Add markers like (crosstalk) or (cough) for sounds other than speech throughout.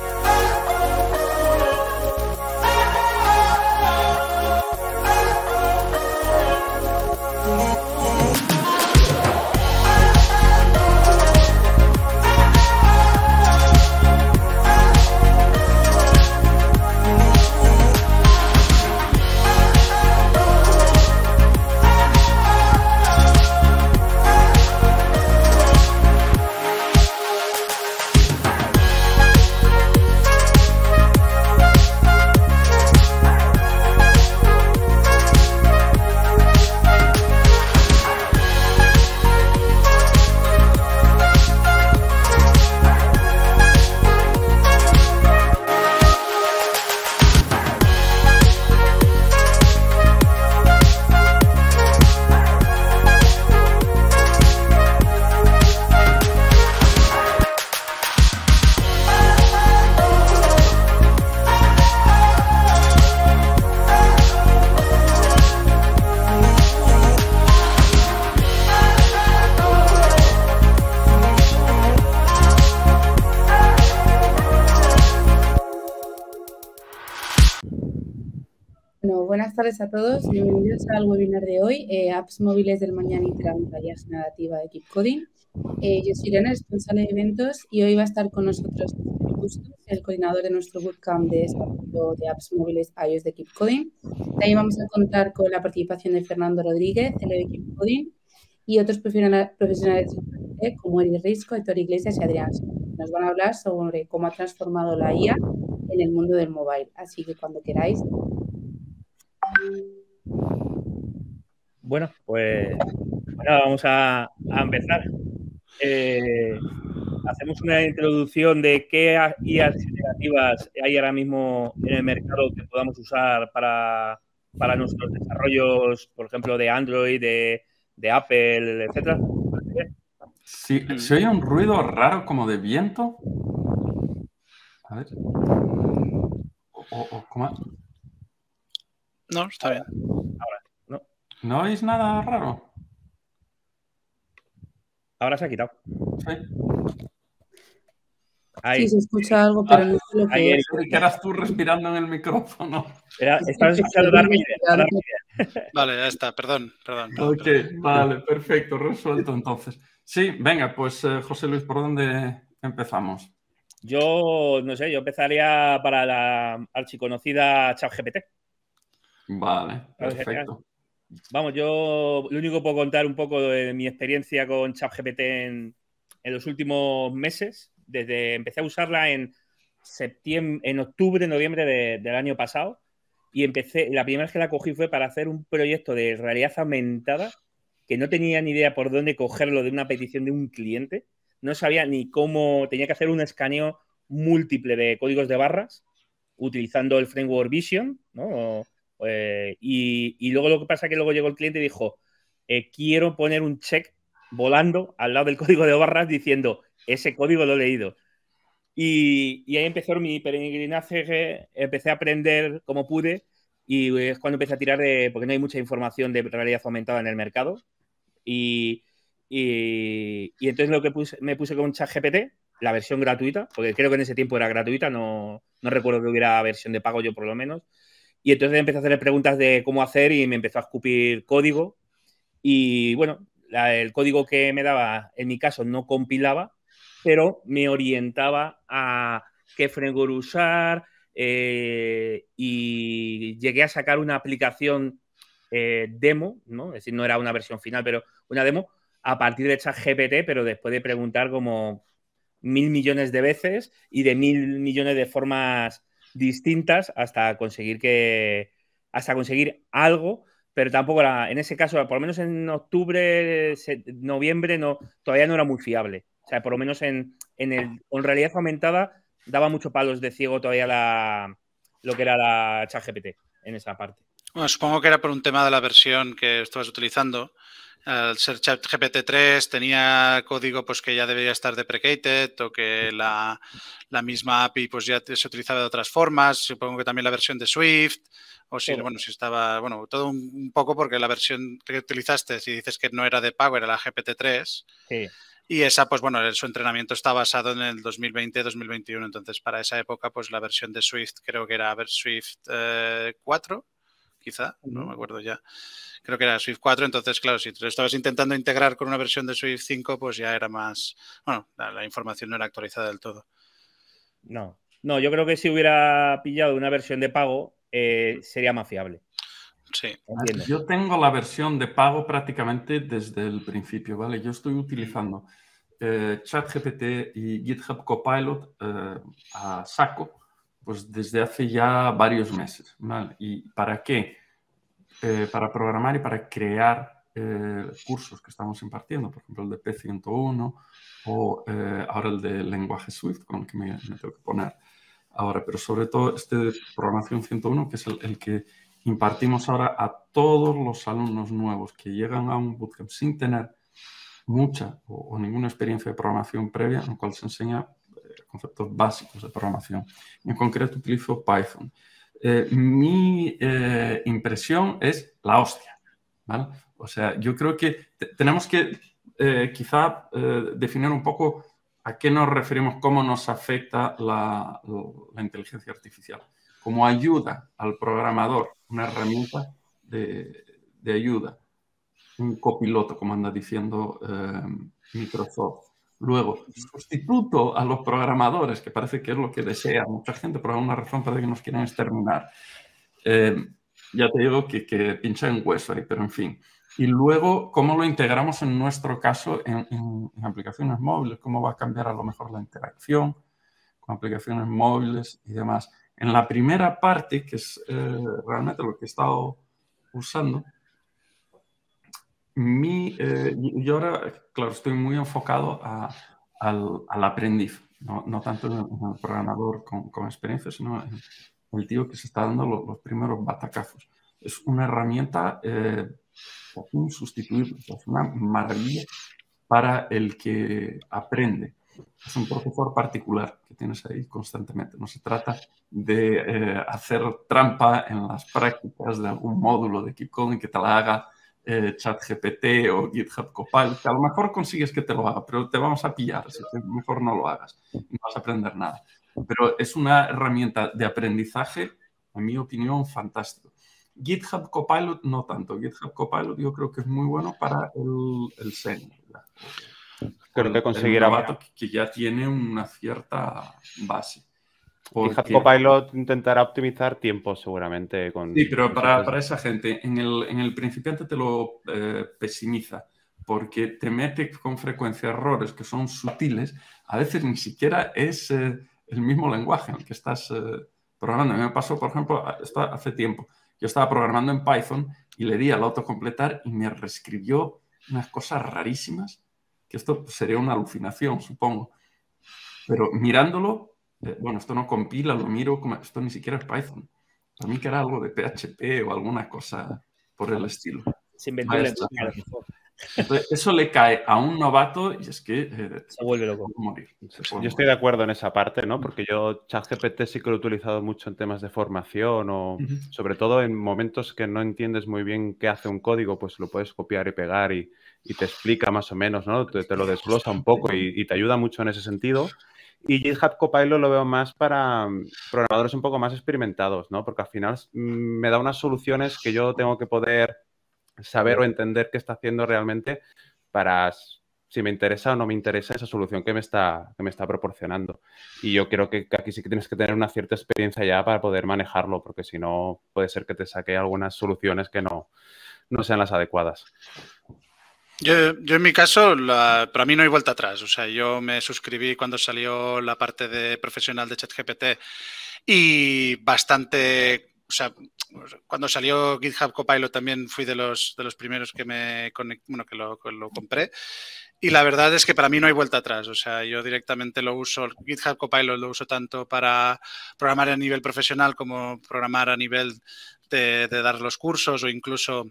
Oh, a todos. Bienvenidos al webinar de hoy, eh, Apps móviles del mañana y pantallas narrativa de Keep Coding. Eh, yo soy Irene, responsable de eventos, y hoy va a estar con nosotros el coordinador de nuestro bootcamp de este de apps móviles iOS de Keep Coding. También vamos a contar con la participación de Fernando Rodríguez, el de Keep Coding, y otros profesionales como Eric Risco, Héctor Iglesias y Adrián. Nos van a hablar sobre cómo ha transformado la IA en el mundo del mobile. Así que cuando queráis, bueno, pues bueno, vamos a, empezar. Eh, hacemos una introducción de qué guías generativas hay ahora mismo en el mercado que podamos usar para, nuestros desarrollos, por ejemplo, de Android, de, Apple, etcétera. Si se oye un ruido raro como de viento. A ver. O, o, ¿cómo? No, está bien. Ahora, no. ¿No es nada raro? Ahora se ha quitado. Sí. Ahí. se escucha algo, pero no lo ah, es. Que eras tú respirando en el micrófono. Era, estabas (laughs) Vale, ya está, perdón, perdón. ok, vale, perfecto, resuelto entonces. Sí, venga, pues eh, José Luis, ¿por dónde empezamos? Yo, no sé, yo empezaría para la archiconocida ChatGPT. Vale, perfecto. Vamos, yo lo único que puedo contar un poco de mi experiencia con ChatGPT en, los últimos meses, desde empecé a usarla en septiembre, en octubre, noviembre del año pasado, y empecé, la primera vez que la cogí fue para hacer un proyecto de realidad aumentada que no tenía ni idea por dónde cogerlo de una petición de un cliente, no sabía ni cómo, tenía que hacer un escaneo múltiple de códigos de barras utilizando el framework Vision, ¿no? Eh, y, luego lo que pasa es que luego llegó el cliente y dijo, eh, quiero poner un check volando al lado del código de barras diciendo, ese código lo he leído. Y, ahí empezó mi peregrinaje, empecé a aprender como pude y es cuando empecé a tirar de, porque no hay mucha información de realidad aumentada en el mercado. Y, entonces lo que puse, me puse con GPT la versión gratuita, porque creo que en ese tiempo era gratuita, no, no recuerdo que hubiera versión de pago yo por lo menos. Y entonces empecé a hacerle preguntas de cómo hacer y me empezó a escupir código. Y bueno, el código que me daba, en mi caso, no compilaba, pero me orientaba a qué framework usar. Eh, y llegué a sacar una aplicación eh, demo, ¿no? Es decir, no era una versión final, pero una demo a partir de ChatGPT GPT, pero después de preguntar como mil millones de veces y de mil millones de formas distintas hasta conseguir que hasta conseguir algo, pero tampoco en ese caso, por lo menos en octubre, noviembre, no, todavía no era muy fiable. O sea, por lo menos en, en, el, en realidad aumentada daba mucho palos de ciego todavía la, lo que era la GPT en esa parte. Bueno, supongo que era por un tema de la versión que estabas utilizando. Al ser gpt 3 tenía código pues que ya debería estar deprecated o que la, la, misma API pues ya se utilizaba de otras formas. Supongo que también la versión de Swift o si, estaba, bueno, todo un, poco porque la versión que utilizaste, si dices que no era de Power, era la GPT-3. Y esa, pues bueno, su entrenamiento está basado en el 2020-2021. Entonces, para esa época, pues la versión de Swift creo que era Swift 4 eh, quizá, no me acuerdo ya. Creo que era Swift 4, entonces, claro, si te estabas intentando integrar con una versión de Swift 5, pues ya era más, bueno, la, información no era actualizada del todo. No, no, yo creo que si hubiera pillado una versión de pago, eh, sería más fiable. Sí. Yo tengo la versión de pago prácticamente desde el principio, ¿vale? Yo estoy utilizando Chat eh, ChatGPT y GitHub Copilot eh, a saco pues desde hace ya varios meses. ¿Y para qué? Eh, para programar y para crear eh, cursos que estamos impartiendo, por ejemplo el de P101 o eh, ahora el de lenguaje Swift, con el que me, tengo que poner ahora, pero sobre todo este de programación 101, que es el, que impartimos ahora a todos los alumnos nuevos que llegan a un bootcamp sin tener mucha o, ninguna experiencia de programación previa, en lo cual se enseña conceptos básicos de programación. En concreto utilizo Python. Eh, mi eh, impresión es la hostia. O sea, yo creo que tenemos que eh, quizá definir un poco a qué nos referimos, cómo nos afecta la, inteligencia artificial, como ayuda al programador, una herramienta de ayuda, un copiloto, como anda diciendo Microsoft. Luego, sustituto a los programadores, que parece que es lo que desea mucha gente, por alguna razón para que nos quieren exterminar. Eh, ya te digo que, que, pincha en hueso ahí, pero en fin. Y luego, ¿cómo lo integramos en nuestro caso en, aplicaciones móviles? ¿Cómo va a cambiar a lo mejor la interacción con aplicaciones móviles y demás? En la primera parte, que es eh, realmente lo que he estado usando, mi, eh, yo ahora, claro, estoy muy enfocado a, al, al, aprendiz, no, no tanto en programador con, con, experiencia, sino en el tío que se está dando los, primeros batacazos. Es una herramienta eh, un insustituible, una maravilla para el que aprende. Es un profesor particular que tienes ahí constantemente. No se trata de eh, hacer trampa en las prácticas de algún módulo de Keep Coding que te la haga eh, ChatGPT o GitHub Copilot, que a lo mejor consigues que te lo haga, pero te vamos a pillar, así mejor no lo hagas, no vas a aprender nada. Pero es una herramienta de aprendizaje, en mi opinión, fantástica. GitHub Copilot no tanto. GitHub Copilot yo creo que es muy bueno para el, el senior. Creo que conseguirá. que ya tiene una cierta base el Jacob Pilot intentará optimizar tiempo seguramente. Con, sí, pero para, para esa gente, en el, en el principiante te lo eh, pesimiza, porque te mete con frecuencia errores que son sutiles, a veces ni siquiera es eh, el mismo lenguaje en el que estás eh, programando. A mí me pasó, por ejemplo, hace tiempo, yo estaba programando en Python y le di al autocompletar y me reescribió unas cosas rarísimas, que esto sería una alucinación, supongo. Pero mirándolo, bueno, esto no compila, lo miro esto ni siquiera es Python. A mí que era algo de PHP o alguna cosa por el estilo. eso le cae a un novato y es que eh, se vuelve loco. Morir, yo estoy de acuerdo en esa parte, ¿no? Mm. Porque yo ChatGPT sí que lo he utilizado mucho en temas de formación o sobre todo en momentos que no entiendes muy bien qué hace un código, pues lo puedes copiar y pegar y, te explica más o menos, ¿no? Te, lo desglosa un poco y, te ayuda mucho en ese sentido. Y GitHub Copilot lo veo más para mm, programadores un poco más experimentados, ¿no? Porque al final mm, me da unas soluciones que yo tengo que poder saber o entender qué está haciendo realmente para si me interesa o no me interesa esa solución que me está, que me está proporcionando. Y yo creo que aquí sí que tienes que tener una cierta experiencia ya para poder manejarlo, porque si no puede ser que te saque algunas soluciones que no, no sean las adecuadas. Yo, yo, en mi caso, para mí no hay vuelta atrás. O sea, yo me suscribí cuando salió la parte de profesional de ChatGPT y bastante, o sea, cuando salió GitHub Copilot también fui de los, de los primeros que me bueno, que lo, lo compré. Y la verdad es que para mí no hay vuelta atrás. O sea, yo directamente lo uso, GitHub Copilot lo uso tanto para programar a nivel profesional como programar a nivel de, de dar los cursos o incluso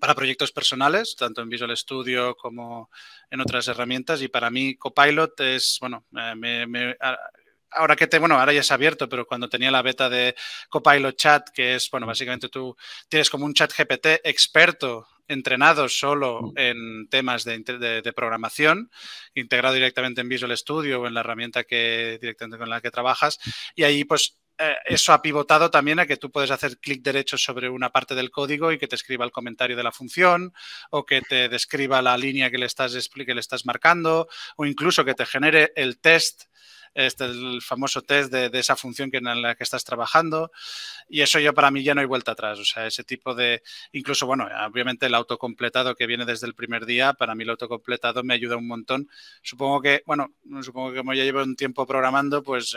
para proyectos personales, tanto en Visual Studio como en otras herramientas. Y para mí, Copilot es, bueno, eh, ahora que te, bueno, ahora ya es abierto, pero cuando tenía la beta de Copilot Chat, que es, bueno, básicamente tú tienes como un chat GPT experto entrenado solo en temas de, programación, integrado directamente en Visual Studio o en la herramienta que directamente con la que trabajas. Y ahí, pues, eh, eso ha pivotado también a que tú puedes hacer clic derecho sobre una parte del código y que te escriba el comentario de la función o que te describa la línea que le estás, que le estás marcando o incluso que te genere el test este, el famoso test de, esa función que, en la que estás trabajando. Y eso yo para mí ya no hay vuelta atrás. O sea, ese tipo de, incluso, bueno, obviamente el autocompletado que viene desde el primer día, para mí el autocompletado me ayuda un montón. Supongo que, bueno, supongo que como ya llevo un tiempo programando, pues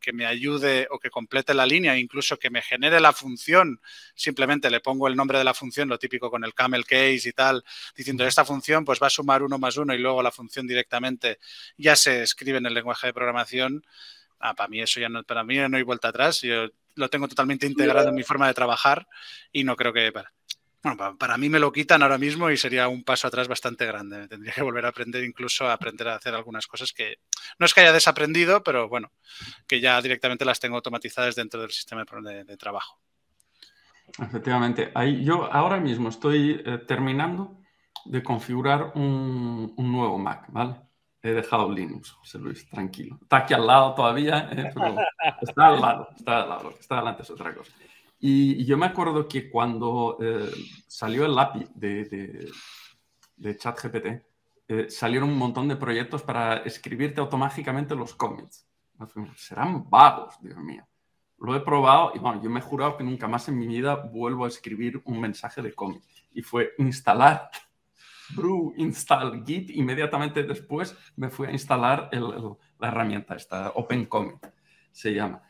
que me ayude o que complete la línea, incluso que me genere la función, simplemente le pongo el nombre de la función, lo típico con el camel case y tal, diciendo esta función pues va a sumar uno más uno y luego la función directamente ya se escribe en el lenguaje de programación Ah, para mí eso ya no, para mí no hay vuelta atrás. Yo lo tengo totalmente integrado en mi forma de trabajar y no creo que para, para, mí me lo quitan ahora mismo y sería un paso atrás bastante grande. Tendría que volver a aprender incluso a aprender a hacer algunas cosas que no es que haya desaprendido, pero bueno, que ya directamente las tengo automatizadas dentro del sistema de, trabajo. Efectivamente. Ahí, yo ahora mismo estoy eh, terminando de configurar un, nuevo Mac, ¿vale? He dejado Linux, José Luis, tranquilo. Está aquí al lado todavía, ¿eh? pero está al lado, está al lado, está delante es otra cosa. Y, yo me acuerdo que cuando eh, salió el API de, ChatGPT, eh, salieron un montón de proyectos para escribirte automáticamente los cómics. Serán vagos, Dios mío. Lo he probado y bueno, yo me he jurado que nunca más en mi vida vuelvo a escribir un mensaje de cómic. Y fue instalar brew install git, inmediatamente después me fui a instalar la herramienta, esta Open se llama.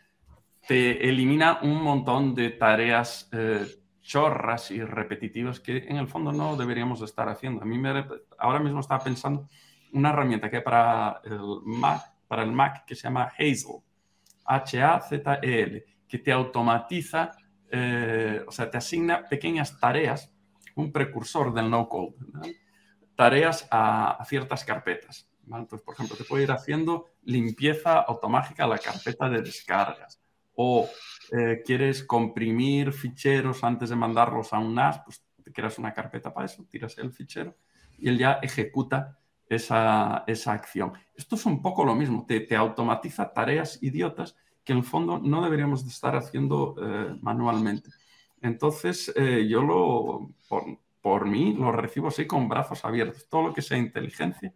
Te elimina un montón de tareas eh, chorras y repetitivas que en el fondo no deberíamos estar haciendo. A mí ahora mismo estaba pensando una herramienta que hay para el Mac, para el Mac que se llama Hazel, H-A-Z-E-L, que te automatiza, eh, o sea, te asigna pequeñas tareas, un precursor del no-code tareas a, ciertas carpetas. por ejemplo, te puede ir haciendo limpieza automática a la carpeta de descargas o eh, quieres comprimir ficheros antes de mandarlos a un NAS, pues te creas una carpeta para eso, tiras el fichero y él ya ejecuta esa, esa acción. Esto es un poco lo mismo, te, te, automatiza tareas idiotas que en el fondo no deberíamos estar haciendo eh, manualmente. Entonces, eh, yo lo, por mí lo recibo así con brazos abiertos. Todo lo que sea inteligencia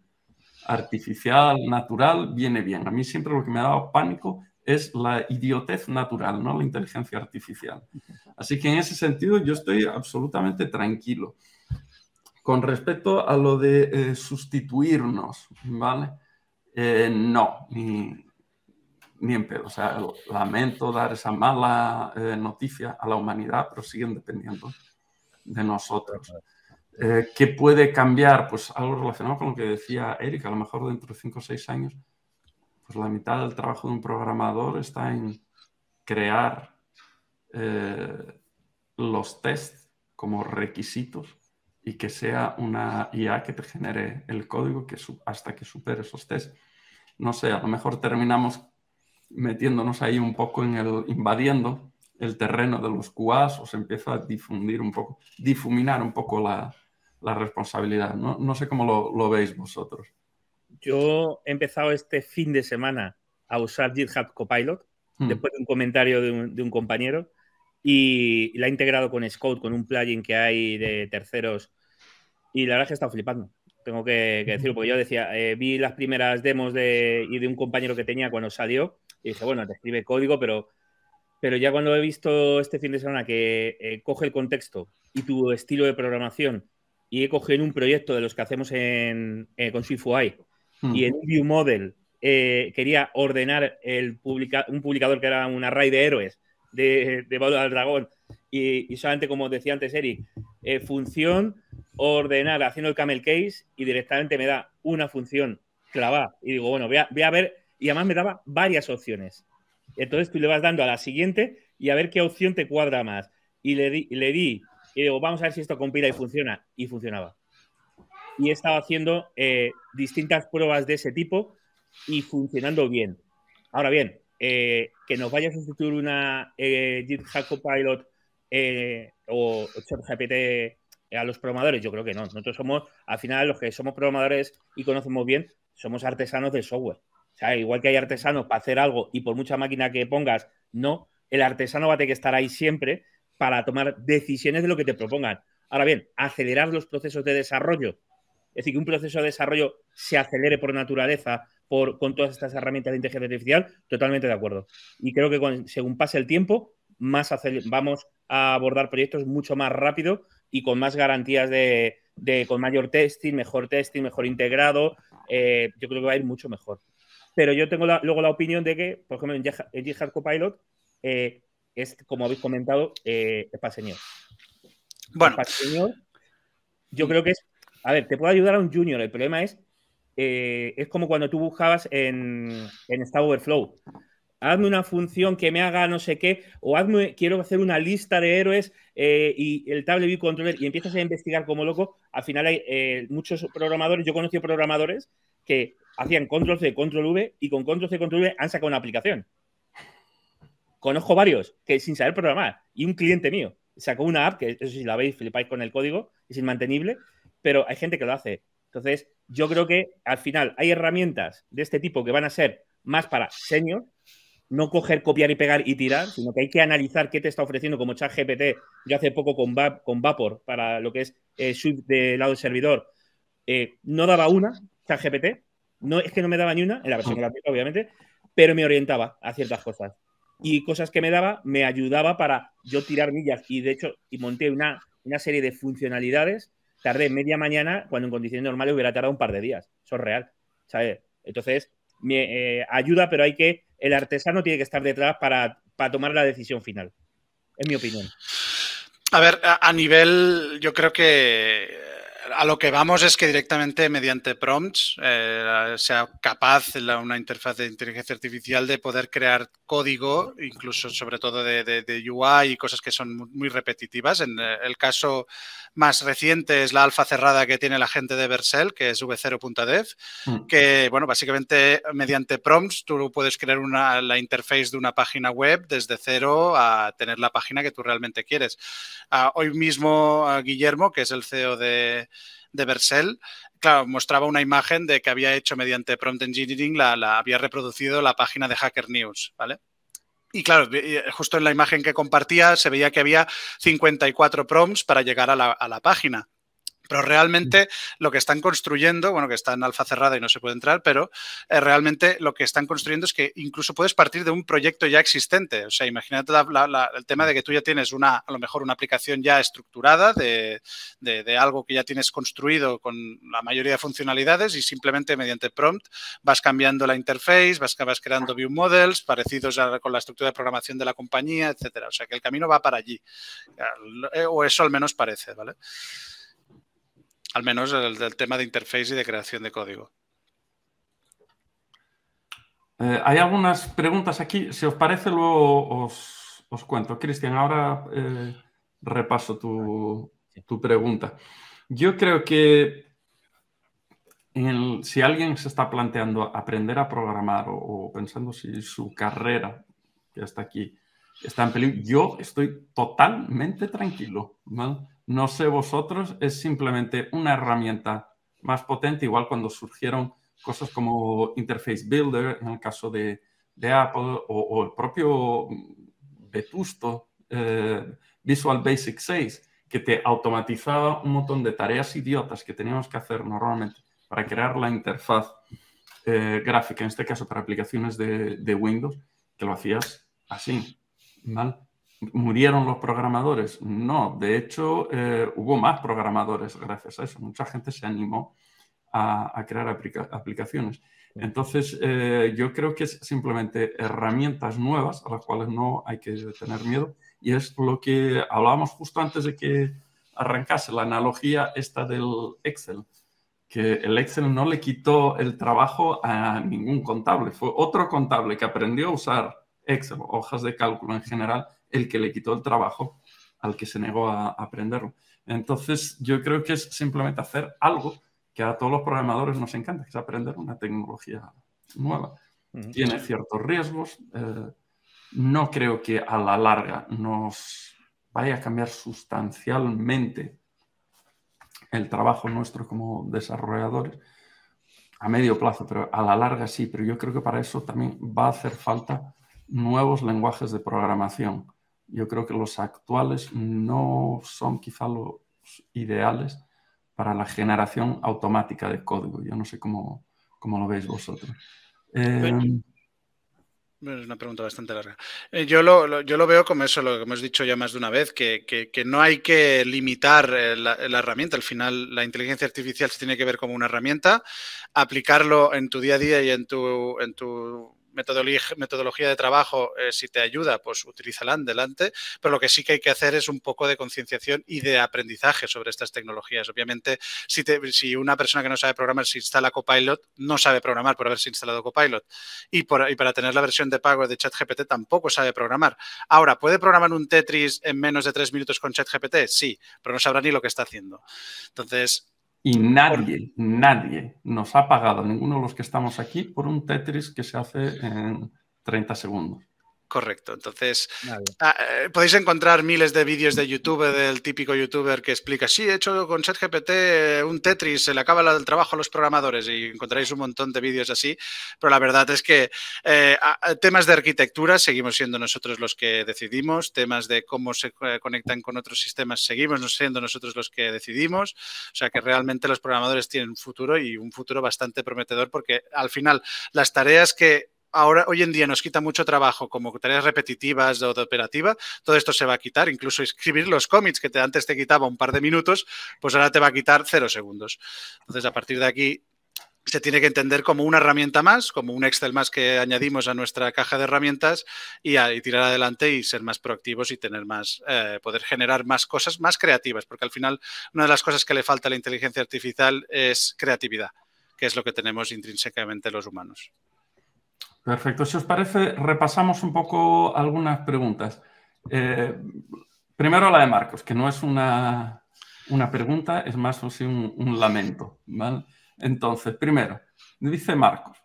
artificial, natural, viene bien. A mí siempre lo que me ha dado pánico es la idiotez natural, no la inteligencia artificial. Así que en ese sentido yo estoy absolutamente tranquilo. Con respecto a lo de eh, sustituirnos, ¿vale? Eh, no, ni, en pedo. O sea, lamento dar esa mala eh, noticia a la humanidad, pero siguen dependiendo de nosotros. Eh, ¿Qué puede cambiar? Pues algo relacionado con lo que decía Eric, a lo mejor dentro de 5 o 6 años, pues la mitad del trabajo de un programador está en crear eh, los tests como requisitos y que sea una IA que te genere el código que hasta que supere esos tests. No sé, a lo mejor terminamos metiéndonos ahí un poco en el invadiendo el terreno de los QAs o se empieza a difundir un poco, difuminar un poco la, la responsabilidad. No, no, sé cómo lo, veis vosotros. Yo he empezado este fin de semana a usar GitHub Copilot hmm. después de un comentario de un, compañero y la he integrado con Scout, con un plugin que hay de terceros y la verdad es que he estado flipando. Tengo que, decirlo, porque yo decía, eh, vi las primeras demos de, y de un compañero que tenía cuando salió y dije, bueno, te escribe código, pero pero ya cuando he visto este fin de semana que eh, coge el contexto y tu estilo de programación y he cogido en un proyecto de los que hacemos en, eh, con SwiftUI mm. y en View Model eh, quería ordenar el un publicador que era un array de héroes de, de al Dragón y, solamente, como decía antes Eric, función ordenar haciendo el camel case y directamente me da una función clavada y digo, bueno, voy a, voy a ver y además me daba varias opciones entonces tú le vas dando a la siguiente y a ver qué opción te cuadra más. Y le di, le di y digo, vamos a ver si esto compila y funciona. Y funcionaba. Y estaba haciendo eh, distintas pruebas de ese tipo y funcionando bien. Ahora bien, eh, que nos vaya a sustituir una eh, Hacker Pilot eh, o ChatGPT a los programadores, yo creo que no. Nosotros somos, al final, los que somos programadores y conocemos bien, somos artesanos del software. O sea, igual que hay artesanos para hacer algo y por mucha máquina que pongas, no, el artesano va a tener que estar ahí siempre para tomar decisiones de lo que te propongan. Ahora bien, acelerar los procesos de desarrollo, es decir, que un proceso de desarrollo se acelere por naturaleza, por, con todas estas herramientas de inteligencia artificial, totalmente de acuerdo. Y creo que según pase el tiempo, más vamos a abordar proyectos mucho más rápido y con más garantías de, con mayor testing, mejor testing, mejor integrado. Eh, yo creo que va a ir mucho mejor. Pero yo tengo luego la opinión de que, por ejemplo, en GitHub Copilot eh, es, como habéis comentado, eh, es para señor. Bueno. señor, yo mm. creo que es. A ver, te puedo ayudar a un junior. El problema es. Eh, es como cuando tú buscabas en, en Stack Overflow. Hazme una función que me haga no sé qué, o hazme, quiero hacer una lista de héroes y el Table View Controller, y empiezas a investigar como loco. Al final hay muchos programadores, yo conocí programadores que hacían control C, control V y con control C, control V han sacado una aplicación. Conozco varios que sin saber programar y un cliente mío sacó una app que eso si la veis flipáis con el código, es inmantenible, pero hay gente que lo hace. Entonces, yo creo que al final hay herramientas de este tipo que van a ser más para senior, no coger, copiar y pegar y tirar, sino que hay que analizar qué te está ofreciendo como ChatGPT. Yo hace poco con, con Vapor para lo que es eh, del lado del servidor, eh, no daba una ChatGPT, no es que no me daba ni una, en la versión gratuita, obviamente, pero me orientaba a ciertas cosas. Y cosas que me daba me ayudaba para yo tirar millas. Y de hecho, y monté una, una serie de funcionalidades. Tardé media mañana cuando en condiciones normales hubiera tardado un par de días. Eso es real. ¿sabes? Entonces, me eh, ayuda, pero hay que. El artesano tiene que estar detrás para, tomar la decisión final. Es mi opinión. A ver, a nivel, yo creo que a lo que vamos es que directamente mediante prompts eh, sea capaz una interfaz de inteligencia artificial de poder crear código, incluso sobre todo de, UI y cosas que son muy repetitivas. En eh, el caso más reciente es la alfa cerrada que tiene la gente de Bersell, que es v0.dev, mm. que, bueno, básicamente mediante prompts tú puedes crear una, la interface de una página web desde cero a tener la página que tú realmente quieres. Ah, hoy mismo ah, Guillermo, que es el CEO de de Bersell, claro, mostraba una imagen de que había hecho mediante prompt engineering, la, había reproducido la página de Hacker News, ¿vale? Y claro, eh, justo en la imagen que compartía se veía que había 54 prompts para llegar a la página. Pero realmente lo que están construyendo, bueno, que está en alfa cerrada y no se puede entrar, pero eh, realmente lo que están construyendo es que incluso puedes partir de un proyecto ya existente. O sea, imagínate el tema de que tú ya tienes una, a lo mejor una aplicación ya estructurada de, algo que ya tienes construido con la mayoría de funcionalidades y simplemente mediante prompt vas cambiando la interface, vas, creando view models parecidos con la estructura de programación de la compañía, etcétera. O sea, que el camino va para allí. Eh, o eso al menos parece, ¿vale? Al menos el del tema de interface y de creación de código. Eh, hay algunas preguntas aquí. Si os parece, luego os, cuento. Cristian, ahora eh, repaso tu, pregunta. Yo creo que si alguien se está planteando aprender a programar o, pensando si su carrera, que está aquí, está en peligro. Yo estoy totalmente tranquilo. ¿no? sé vosotros, es simplemente una herramienta más potente, igual cuando surgieron cosas como Interface Builder, en el caso de, Apple, o, el propio vetusto eh, Visual Basic 6, que te automatizaba un montón de tareas idiotas que teníamos que hacer normalmente para crear la interfaz eh, gráfica, en este caso para aplicaciones de, de Windows, que lo hacías así, ¿Vale? ¿Murieron los programadores? No, de hecho eh, hubo más programadores gracias a eso. Mucha gente se animó a, crear aplicaciones. Entonces, eh, yo creo que es simplemente herramientas nuevas a las cuales no hay que tener miedo. Y es lo que hablábamos justo antes de que arrancase la analogía esta del Excel, que el Excel no le quitó el trabajo a ningún contable, fue otro contable que aprendió a usar Excel o hojas de cálculo en general el que le quitó el trabajo al que se negó a aprenderlo. Entonces, yo creo que es simplemente hacer algo que a todos los programadores nos encanta, que es aprender una tecnología nueva. Tiene ciertos riesgos. Eh, no creo que a la larga nos vaya a cambiar sustancialmente el trabajo nuestro como desarrolladores a medio plazo, pero a la larga sí. Pero yo creo que para eso también va a hacer falta nuevos lenguajes de programación. Yo creo que los actuales no son quizá los ideales para la generación automática de código. Yo no sé cómo, cómo lo veis vosotros. Em, es una pregunta bastante larga. Eh, yo, lo, yo lo veo como eso, lo que hemos dicho ya más de una vez, que, no hay que limitar eh, la, la, herramienta. Al final, la inteligencia artificial se tiene que ver como una herramienta. Aplicarlo en tu día a día y en tu, en tu metodología, de trabajo, eh, si te ayuda, pues utilízala delante, pero lo que sí que hay que hacer es un poco de concienciación y de aprendizaje sobre estas tecnologías. Obviamente, si, si una persona que no sabe programar se instala Copilot, no sabe programar por haberse instalado Copilot. Y, por, y para tener la versión de pago de ChatGPT tampoco sabe programar. Ahora, ¿puede programar un Tetris en menos de tres minutos con ChatGPT? Sí, pero no sabrá ni lo que está haciendo. Entonces, y nadie, nadie nos ha pagado, ninguno de los que estamos aquí, por un Tetris que se hace en 30 segundos. Correcto. Entonces, ah, eh, podéis encontrar miles de vídeos de YouTube del típico youtuber que explica, sí, he hecho con ChatGPT eh, un Tetris, se le acaba el trabajo a los programadores y encontraréis un montón de vídeos así, pero la verdad es que eh, temas de arquitectura seguimos siendo nosotros los que decidimos, temas de cómo se conectan con otros sistemas seguimos siendo nosotros los que decidimos, o sea que realmente los programadores tienen un futuro y un futuro bastante prometedor porque al final las tareas que ahora hoy en día nos quita mucho trabajo como tareas repetitivas de, de, operativa, todo esto se va a quitar, incluso escribir los cómics que antes te quitaba un par de minutos, pues ahora te va a quitar cero segundos. Entonces, a partir de aquí se tiene que entender como una herramienta más, como un Excel más que añadimos a nuestra caja de herramientas y, tirar adelante y ser más proactivos y tener más, eh, poder generar más cosas más creativas, porque al final una de las cosas que le falta a la inteligencia artificial es creatividad, que es lo que tenemos intrínsecamente los humanos. Perfecto. Si os parece, repasamos un poco algunas preguntas. Eh, primero la de Marcos, que no es una, una pregunta, es más o un, lamento. Entonces, primero, dice Marcos,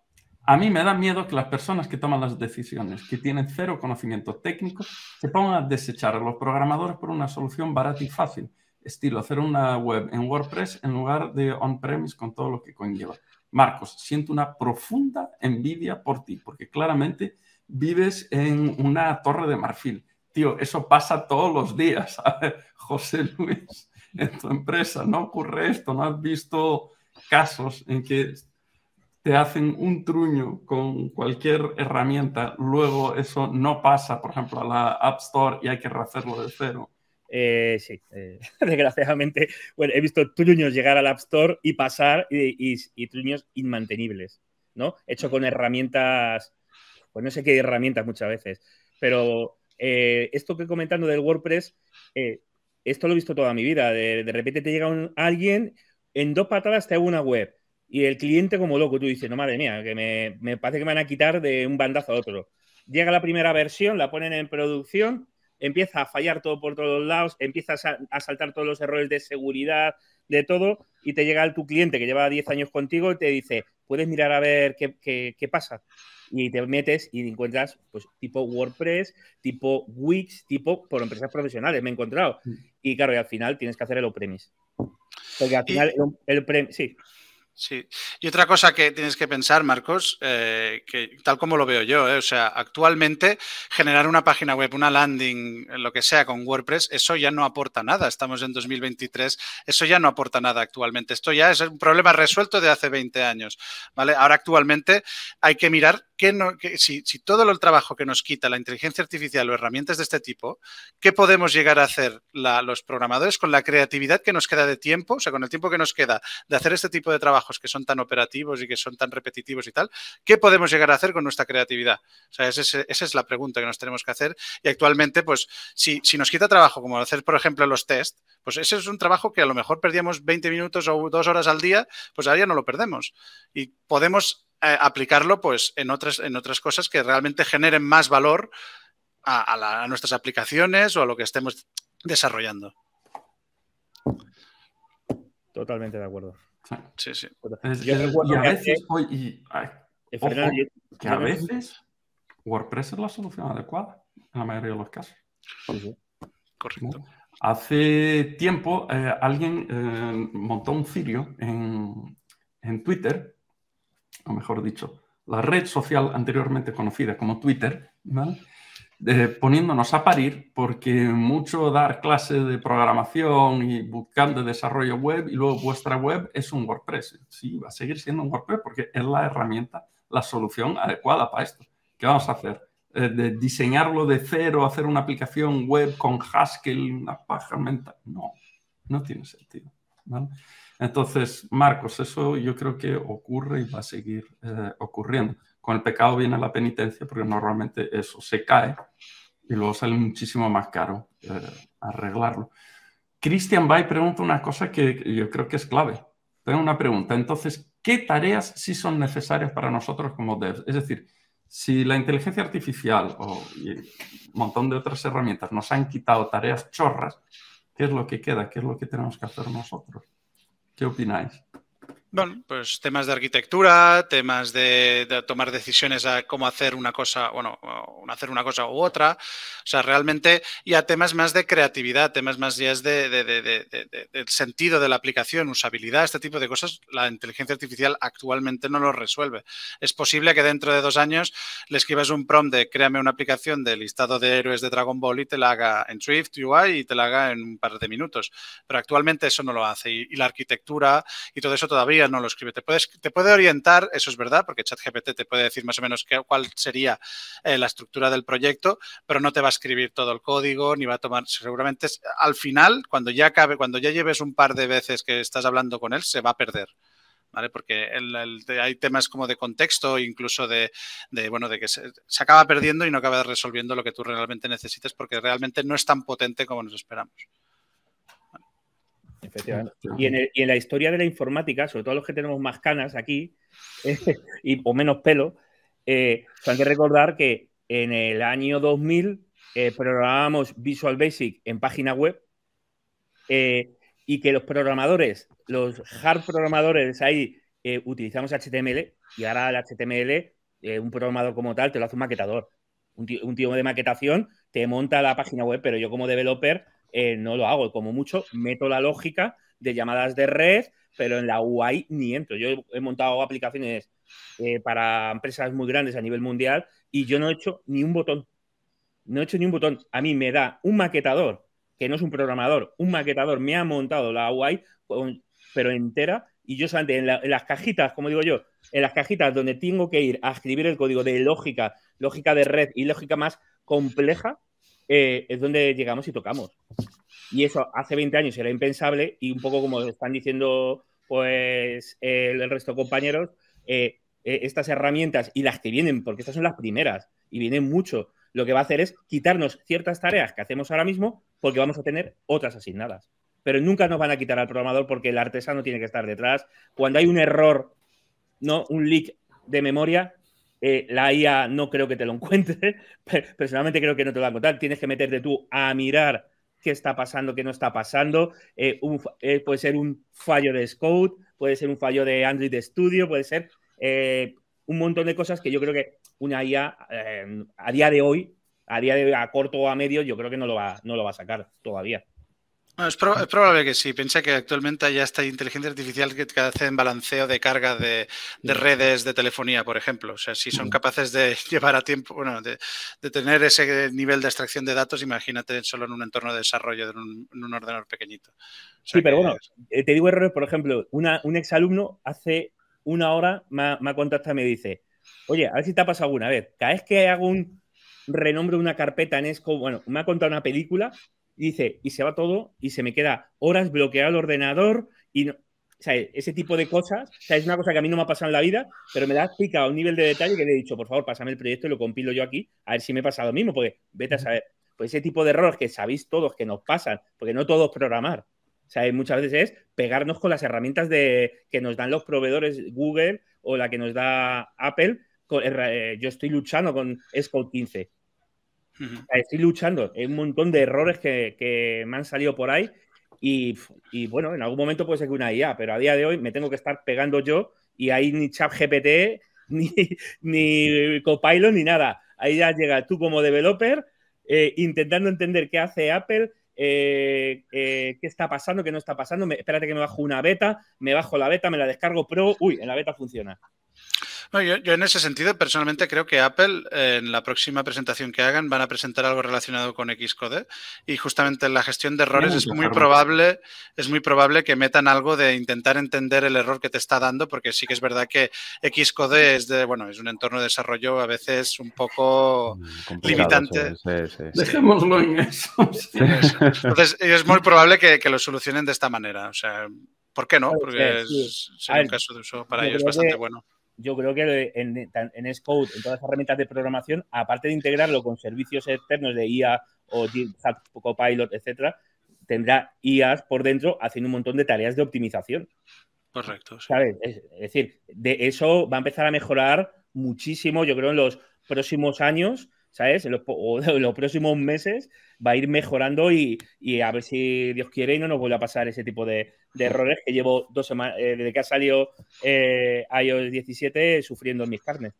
a mí me da miedo que las personas que toman las decisiones, que tienen cero conocimiento técnico, se pongan a desechar a los programadores por una solución barata y fácil, estilo hacer una web en WordPress en lugar de on-premise con todo lo que conlleva. Marcos, siento una profunda envidia por ti, porque claramente vives en una torre de marfil. Tío, eso pasa todos los días. ¿sabes? (laughs) José Luis, en tu empresa no ocurre esto, no has visto casos en que te hacen un truño con cualquier herramienta, luego eso no pasa, por ejemplo, a la App Store y hay que rehacerlo de cero. Eh, sí, eh, (laughs) desgraciadamente, bueno, he visto truños llegar al App Store y pasar y, y, truños inmantenibles, ¿no? Hecho con herramientas, pues no sé qué herramientas muchas veces, pero eh, esto que comentando del WordPress, esto lo he visto toda mi vida, de, repente te llega un, alguien, en dos patadas te hago una web y el cliente como loco, tú dices, no, madre mía, que me, me parece que me van a quitar de un bandazo a otro. Llega la primera versión, la ponen en producción empieza a fallar todo por todos lados, empiezas a, saltar todos los errores de seguridad, de todo, y te llega tu cliente que lleva 10 años contigo y te dice, puedes mirar a ver qué, pasa. Y te metes y encuentras pues, tipo WordPress, tipo Wix, tipo por empresas profesionales, me he encontrado. Mm. Y claro, al final tienes que hacer el opremis. Porque al final, el, el sí. Sí, y otra cosa que tienes que pensar, Marcos, eh, que tal como lo veo yo, eh, o sea, actualmente generar una página web, una landing, lo que sea con WordPress, eso ya no aporta nada. Estamos en 2023, eso ya no aporta nada actualmente. Esto ya es un problema resuelto de hace 20 años, ¿vale? Ahora actualmente hay que mirar no, si, si, todo el trabajo que nos quita la inteligencia artificial o herramientas de este tipo, ¿qué podemos llegar a hacer los programadores con la creatividad que nos queda de tiempo, o sea, con el tiempo que nos queda de hacer este tipo de trabajo? que son tan operativos y que son tan repetitivos y tal, ¿qué podemos llegar a hacer con nuestra creatividad? O sea, esa es, la pregunta que nos tenemos que hacer. Y actualmente, pues, si, nos quita trabajo, como hacer, por ejemplo, los test, pues ese es un trabajo que a lo mejor perdíamos 20 minutos o dos horas al día, pues ahora ya no lo perdemos. Y podemos eh, aplicarlo, pues, en otras, en otras cosas que realmente generen más valor a nuestras aplicaciones o a lo que estemos desarrollando. Totalmente de acuerdo. Sí, sí. a veces, a veces WordPress es la solución adecuada en la mayoría de los casos. Pues Correcto. Hace tiempo eh, alguien eh, montó un cirio en, en Twitter, o mejor dicho, la red social anteriormente conocida como Twitter, ¿vale? Eh, poniéndonos a parir porque mucho dar clases de programación y bootcamp de desarrollo web y luego vuestra web es un WordPress. Sí, va a seguir siendo un WordPress porque es la herramienta, la solución adecuada para esto. ¿Qué vamos a hacer? Eh, diseñarlo de cero, hacer una aplicación web con Haskell, una paja mental. No, no tiene sentido. Entonces, Marcos, eso yo creo que ocurre y va a seguir eh, ocurriendo con el pecado viene la penitencia, porque normalmente eso se cae y luego sale muchísimo más caro eh, arreglarlo. Christian Bay pregunta una cosa que yo creo que es clave. Tengo una pregunta. Entonces, ¿qué tareas sí son necesarias para nosotros como devs? Es decir, si la inteligencia artificial o un montón de otras herramientas nos han quitado tareas chorras, ¿qué es lo que queda? ¿Qué es lo que tenemos que hacer nosotros? ¿Qué opináis? Bueno, pues temas de arquitectura, temas de, tomar decisiones a cómo hacer una cosa, bueno, hacer una cosa u otra. O sea, realmente, y a temas más de creatividad, temas más ya es de, del sentido de la aplicación, usabilidad, este tipo de cosas, la inteligencia artificial actualmente no lo resuelve. Es posible que dentro de dos años le escribas un prompt de créame una aplicación de listado de héroes de Dragon Ball y te la haga en Swift UI y te la haga en un par de minutos. Pero actualmente eso no lo hace. y la arquitectura y todo eso todavía no lo escribe. Te, puedes, te puede orientar, eso es verdad, porque ChatGPT te puede decir más o menos cuál sería eh, la estructura del proyecto, pero no te va a escribir todo el código, ni va a tomar, seguramente al final, cuando ya acabe, cuando ya lleves un par de veces que estás hablando con él, se va a perder. ¿Vale? Porque hay temas como de contexto, incluso de, bueno, de que se, se, acaba perdiendo y no acaba resolviendo lo que tú realmente necesites, porque realmente no es tan potente como nos esperamos. Efectivamente. Y en, la historia de la informática, sobre todo los que tenemos más canas aquí (laughs) y, o menos pelo, eh, hay que recordar que en el año 2000 eh, programábamos Visual Basic en página web eh, y que los programadores, los hard programadores ahí, utilizamos HTML y ahora el HTML, un programador como tal, te lo hace un maquetador. Un tío, un tío de maquetación te monta la página web, pero yo como developer eh, no lo hago. Como mucho, meto la lógica de llamadas de red, pero en la UI ni entro. Yo he montado aplicaciones eh, para empresas muy grandes a nivel mundial y yo no he hecho ni un botón. No he hecho ni un botón. A mí me da un maquetador, que no es un programador, un maquetador me ha montado la UI, pero entera. Y yo solamente en las cajitas, como digo yo, en las cajitas donde tengo que ir a escribir el código de lógica, lógica de red y lógica más compleja, eh, es donde llegamos y tocamos. Y eso hace 20 años era impensable y un poco como están diciendo pues el, resto compañeros, eh, e, estas herramientas y las que vienen, porque estas son las primeras y vienen mucho, lo que va a hacer es quitarnos ciertas tareas que hacemos ahora mismo porque vamos a tener otras asignadas. Pero nunca nos van a quitar al programador porque el artesano tiene que estar detrás. Cuando hay un error, no un leak de memoria, eh, la IA no creo que te lo encuentre, (laughs) personalmente creo que no te lo va a encontrar, tienes que meterte tú a mirar qué está pasando, qué no está pasando, eh, eh, puede ser un fallo de Scout, puede ser un fallo de Android Studio, puede ser un montón de cosas que yo creo que una IA a día de hoy, a día a corto o a medio, yo creo que no no lo va a sacar todavía es, probable que sí. Piensa que actualmente ya está inteligencia artificial que hace en balanceo de carga de, mm. redes de telefonía, por ejemplo. O sea, si son mm. capaces de (laughs) llevar a tiempo, bueno, de, tener ese nivel de extracción de datos, imagínate solo en un entorno de desarrollo en un ordenador pequeñito. sí, pero bueno, eh, te digo errores, por ejemplo, una, un exalumno hace una hora me, ha contactado y me dice, oye, a ver si te ha pasado alguna vez, cada vez que hago un renombre una carpeta en ESCO, bueno, me ha contado una película dice, y se va todo y se me queda horas bloqueado el ordenador y no, o sea, ese tipo de cosas, o sea, es una cosa que a mí no me ha pasado en la vida, pero me da pica a un nivel de detalle que le he dicho, por favor, pásame el proyecto y lo compilo yo aquí, a ver si me pasa lo mismo, porque vete a saber. Pues ese tipo de errores que sabéis todos que nos pasan, porque no todos programar. O sea, muchas veces es pegarnos con las herramientas de, que nos dan los proveedores Google o la que nos da Apple. Eh, yo estoy luchando con Scout 15 Estoy luchando. Hay un montón de errores que, me han salido por ahí. Y, bueno, en algún momento puede ser que una IA, pero a día de hoy me tengo que estar pegando yo y ahí ni ChatGPT, (laughs) ni, ni Copilot, ni nada. Ahí ya llega tú como developer eh, intentando entender qué hace Apple, eh, eh, qué está pasando, qué no está pasando. espérate que me bajo una beta, me bajo la beta, me la descargo pero Uy, en la beta funciona yo, en ese sentido, personalmente creo que Apple, eh, en la próxima presentación que hagan, van a presentar algo relacionado con Xcode. Y justamente en la gestión de errores es muy probable, es muy probable que metan algo de intentar entender el error que te está dando, porque sí que es verdad que Xcode es de, bueno, es un entorno de desarrollo a veces un poco mm, limitante. Dejémoslo en eso. (laughs) Entonces, es muy probable que, lo solucionen de esta manera. O sea, ¿por qué no? Porque es, es un caso de uso para ellos bastante bueno yo creo que en, en Scout, en todas las herramientas de programación, aparte de integrarlo con servicios externos de IA o GitHub Copilot, etcétera, tendrá IA por dentro haciendo un montón de tareas de optimización. Correcto. es, decir, de eso va a empezar a mejorar muchísimo, yo creo, en los próximos años ¿sabes? En los, (laughs) los próximos meses va a ir mejorando y, a ver si Dios quiere y no nos vuelve a pasar ese tipo de, errores que llevo dos semanas, eh, desde que ha salido eh, iOS 17 sufriendo en mis carnes.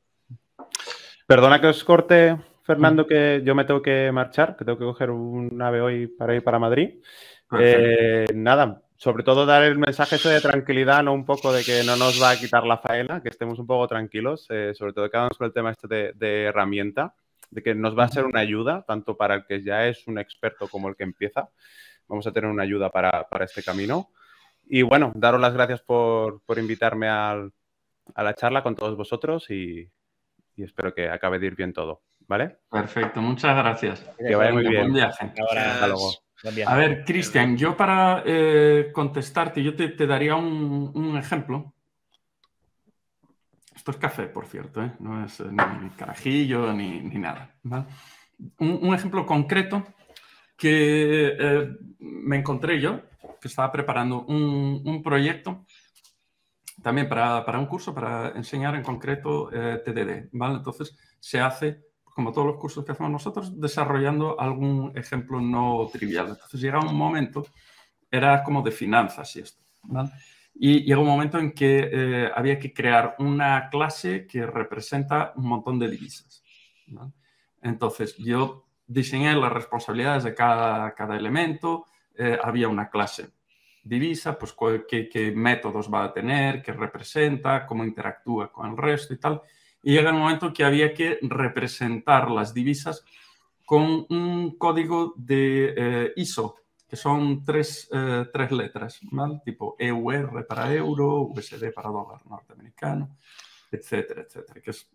Perdona que os corte, Fernando, mm. que yo me tengo que marchar, que tengo que coger un ave hoy para ir para Madrid. Ah, eh, nada, sobre todo dar el mensaje de tranquilidad, no un poco de que no nos va a quitar la faena, que estemos un poco tranquilos, sobre todo quedándonos con el tema este de herramienta de que nos va a ser una ayuda, tanto para el que ya es un experto como el que empieza. Vamos a tener una ayuda para, este camino. Y bueno, daros las gracias por, invitarme al, a la charla con todos vosotros y, espero que acabe de ir bien todo. ¿Vale? Perfecto, muchas gracias. Que vaya muy bien. A ver, Cristian, yo para eh, contestarte, yo te, daría un, un ejemplo esto es café, por cierto, ¿eh? no es eh, ni carajillo ni, ni nada. ¿vale? Un, ejemplo concreto que eh, me encontré yo, que estaba preparando un, proyecto también para, para, un curso, para enseñar en concreto eh, TDD. ¿vale? Entonces se hace, como todos los cursos que hacemos nosotros, desarrollando algún ejemplo no trivial. Entonces llega un momento, era como de finanzas y esto. ¿vale? Y llega un momento en que eh, había que crear una clase que representa un montón de divisas. Entonces, yo diseñé las responsabilidades de cada, cada elemento. Eh, había una clase divisa, pues qué, métodos va a tener, qué representa, cómo interactúa con el resto y tal. Y llega el momento que había que representar las divisas con un código de eh, ISO que son tres, eh, tres letras, ¿vale? Tipo EUR para euro, USD para dólar norteamericano, etcétera, etcétera, que es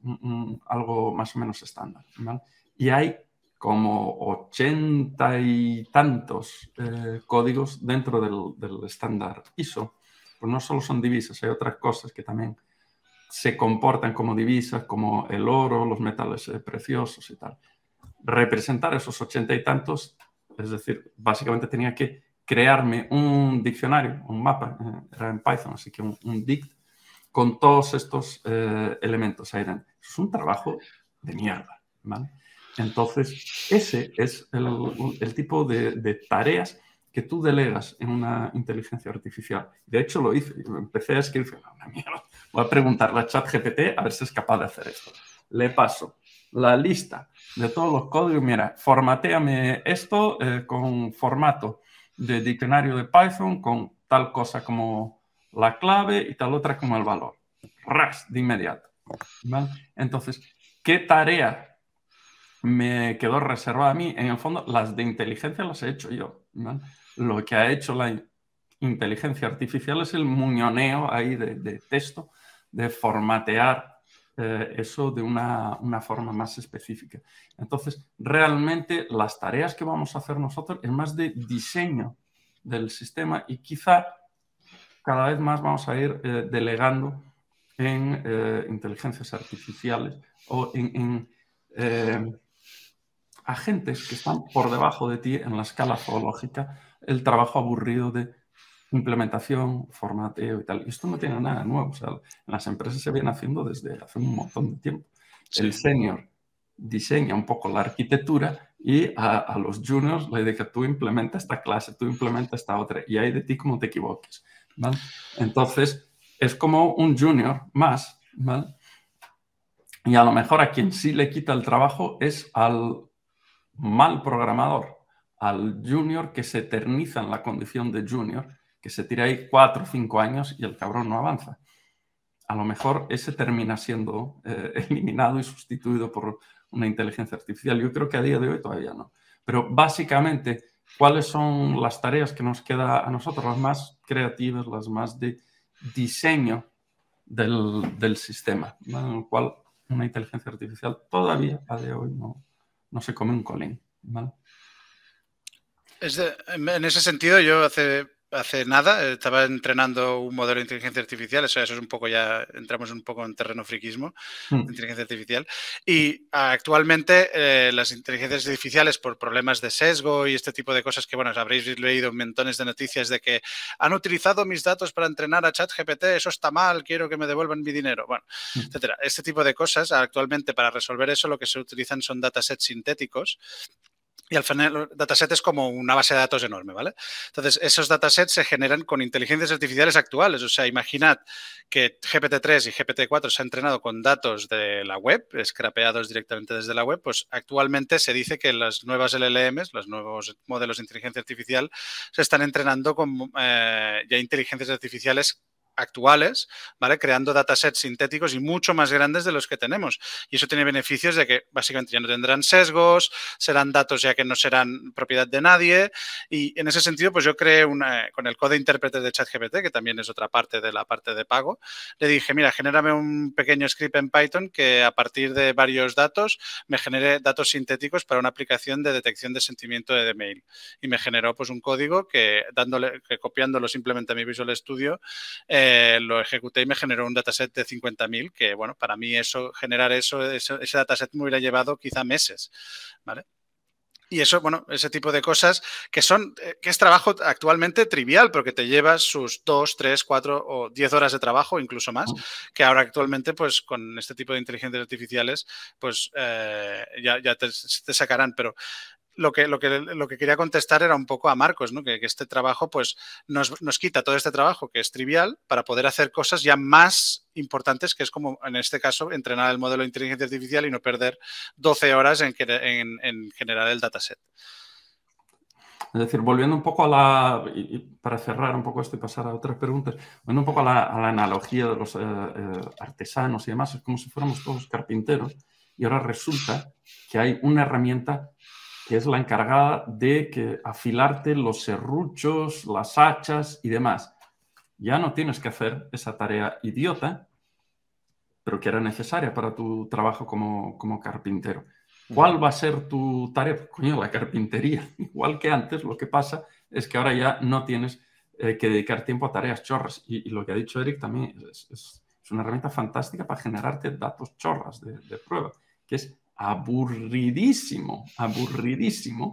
algo más o menos estándar, ¿vale? Y hay como ochenta y tantos eh, códigos dentro del, del estándar ISO. Pues no solo son divisas, hay otras cosas que también se comportan como divisas, como el oro, los metales eh, preciosos y tal. Representar esos ochenta y tantos es decir, básicamente tenía que crearme un diccionario, un mapa, eh, era en Python, así que un, dict con todos estos eh, elementos. Es un trabajo de mierda, Entonces, ese es el, tipo de, tareas que tú delegas en una inteligencia artificial. De hecho, lo hice. Empecé a escribir, una Voy a preguntarle a ChatGPT a ver si es capaz de hacer esto. Le paso la lista de todos los códigos. Mira, formateame esto eh, con formato de diccionario de Python, con tal cosa como la clave y tal otra como el valor. Ras, de inmediato. Entonces, ¿qué tarea me quedó reservada a mí? En el fondo, las de inteligencia las he hecho yo. Lo que ha hecho la inteligencia artificial es el muñoneo ahí de texto, de formatear eh, eso de una, forma más específica. Entonces, realmente las tareas que vamos a hacer nosotros es más de diseño del sistema y quizá cada vez más vamos a ir eh, delegando en eh, inteligencias artificiales o en, en agentes que están por debajo de ti en la escala zoológica el trabajo aburrido de implementación, formateo y tal. esto no tiene nada nuevo. las empresas se viene haciendo desde hace un montón de tiempo. El senior diseña un poco la arquitectura y a, los juniors le dice, tú implementa esta clase, tú implementa esta otra, y hay de ti como te equivoques. Entonces, es como un junior más, ¿vale? Y a lo mejor a quien sí le quita el trabajo es al mal programador, al junior que se eterniza en la condición de junior que se tira ahí cuatro o cinco años y el cabrón no avanza. A lo mejor ese termina siendo eh, (laughs) eliminado y sustituido por una inteligencia artificial. Yo creo que a día de hoy todavía no. Pero básicamente, ¿cuáles son las tareas que nos queda a nosotros, las más creativas, las más de diseño del, sistema, en el cual una inteligencia artificial todavía a día de hoy no, no se come un colín? en ese sentido, yo hace hace nada, eh, estaba entrenando un modelo de inteligencia artificial, eso es un poco ya, entramos un poco en terreno friquismo, hmm. inteligencia artificial, y actualmente eh, las inteligencias artificiales por problemas de sesgo y este tipo de cosas que, bueno, habréis leído montones de noticias de que han utilizado mis datos para entrenar a ChatGPT, eso está mal, quiero que me devuelvan mi dinero, bueno, hmm. etcétera. Este tipo de cosas, actualmente para resolver eso lo que se utilizan son datasets sintéticos, y al final, el eh, es como una base de datos enorme, ¿vale? Entonces, esos datasets se generan con inteligencias artificiales actuales. O sea, imaginad que GPT-3 y GPT-4 se han entrenado con datos de la web, scrapeados directamente desde la web. Pues actualmente se dice que las nuevas LLMs, los nuevos modelos de inteligencia artificial, se están entrenando con eh, ya inteligencias artificiales actuales, ¿vale? Creando datasets sintéticos y mucho más grandes de los que tenemos. Y eso tiene beneficios de que básicamente ya no tendrán sesgos, serán datos ya que no serán propiedad de nadie. Y en ese sentido, pues yo creé una, con el code intérprete de ChatGPT, que también es otra parte de la parte de pago, le dije, mira, genérame un pequeño script en Python que a partir de varios datos me genere datos sintéticos para una aplicación de detección de sentimiento de email. Y me generó pues un código que dándole, copiándolo simplemente a mi Visual Studio, eh, eh, lo ejecuté y me generó un dataset de 50.000, que bueno, para mí eso, generar eso, ese dataset me hubiera llevado quizá meses, ¿vale? Y eso, bueno, ese tipo de cosas que son, eh, que es trabajo actualmente trivial, porque te lleva sus dos, tres, cuatro o diez horas de trabajo, incluso más, que ahora actualmente, pues con este tipo de inteligencias artificiales, pues eh, ya, te, te, sacarán. Pero lo que, lo que, quería contestar era un poco a Marcos, ¿no? que, este trabajo pues, nos, quita todo este trabajo que es trivial para poder hacer cosas ya más importantes, que es como en este caso entrenar el modelo de inteligencia artificial y no perder 12 horas en, generar el dataset. Es decir, volviendo un poco a la, para cerrar un poco esto y pasar a otras preguntas, volviendo un poco a la, analogía de los eh, eh, artesanos y demás, es como si fuéramos todos carpinteros y ahora resulta que hay una herramienta que es la encargada de que afilarte los serruchos, las hachas y demás. Ya no tienes que hacer esa tarea idiota, pero que era necesaria para tu trabajo como, carpintero. ¿Cuál va a ser tu tarea? Coño, la carpintería. (laughs) Igual que antes, lo que pasa es que ahora ya no tienes eh, que dedicar tiempo a tareas chorras. Y, lo que ha dicho Eric también es, una herramienta fantástica para generarte datos chorras de prueba, que es aburridísimo, aburridísimo,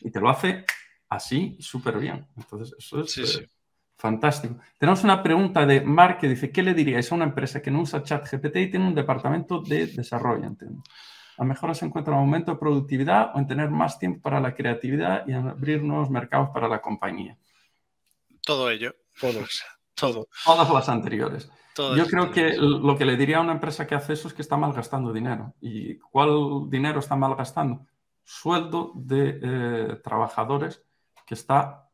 y te lo hace así súper bien. Entonces, eso es eh, fantástico. Tenemos una pregunta de Mark que dice, ¿qué le dirías a una empresa que no usa ChatGPT y tiene un departamento de desarrollo? A lo mejor se encuentra en aumento de productividad o en tener más tiempo para la creatividad y en abrir nuevos mercados para la compañía. Todo ello. todos. (laughs) Todo. Todas las anteriores. Yo creo que lo que le diría a una empresa que hace eso es que está malgastando dinero. ¿Y cuál dinero está malgastando? Sueldo de eh, trabajadores que está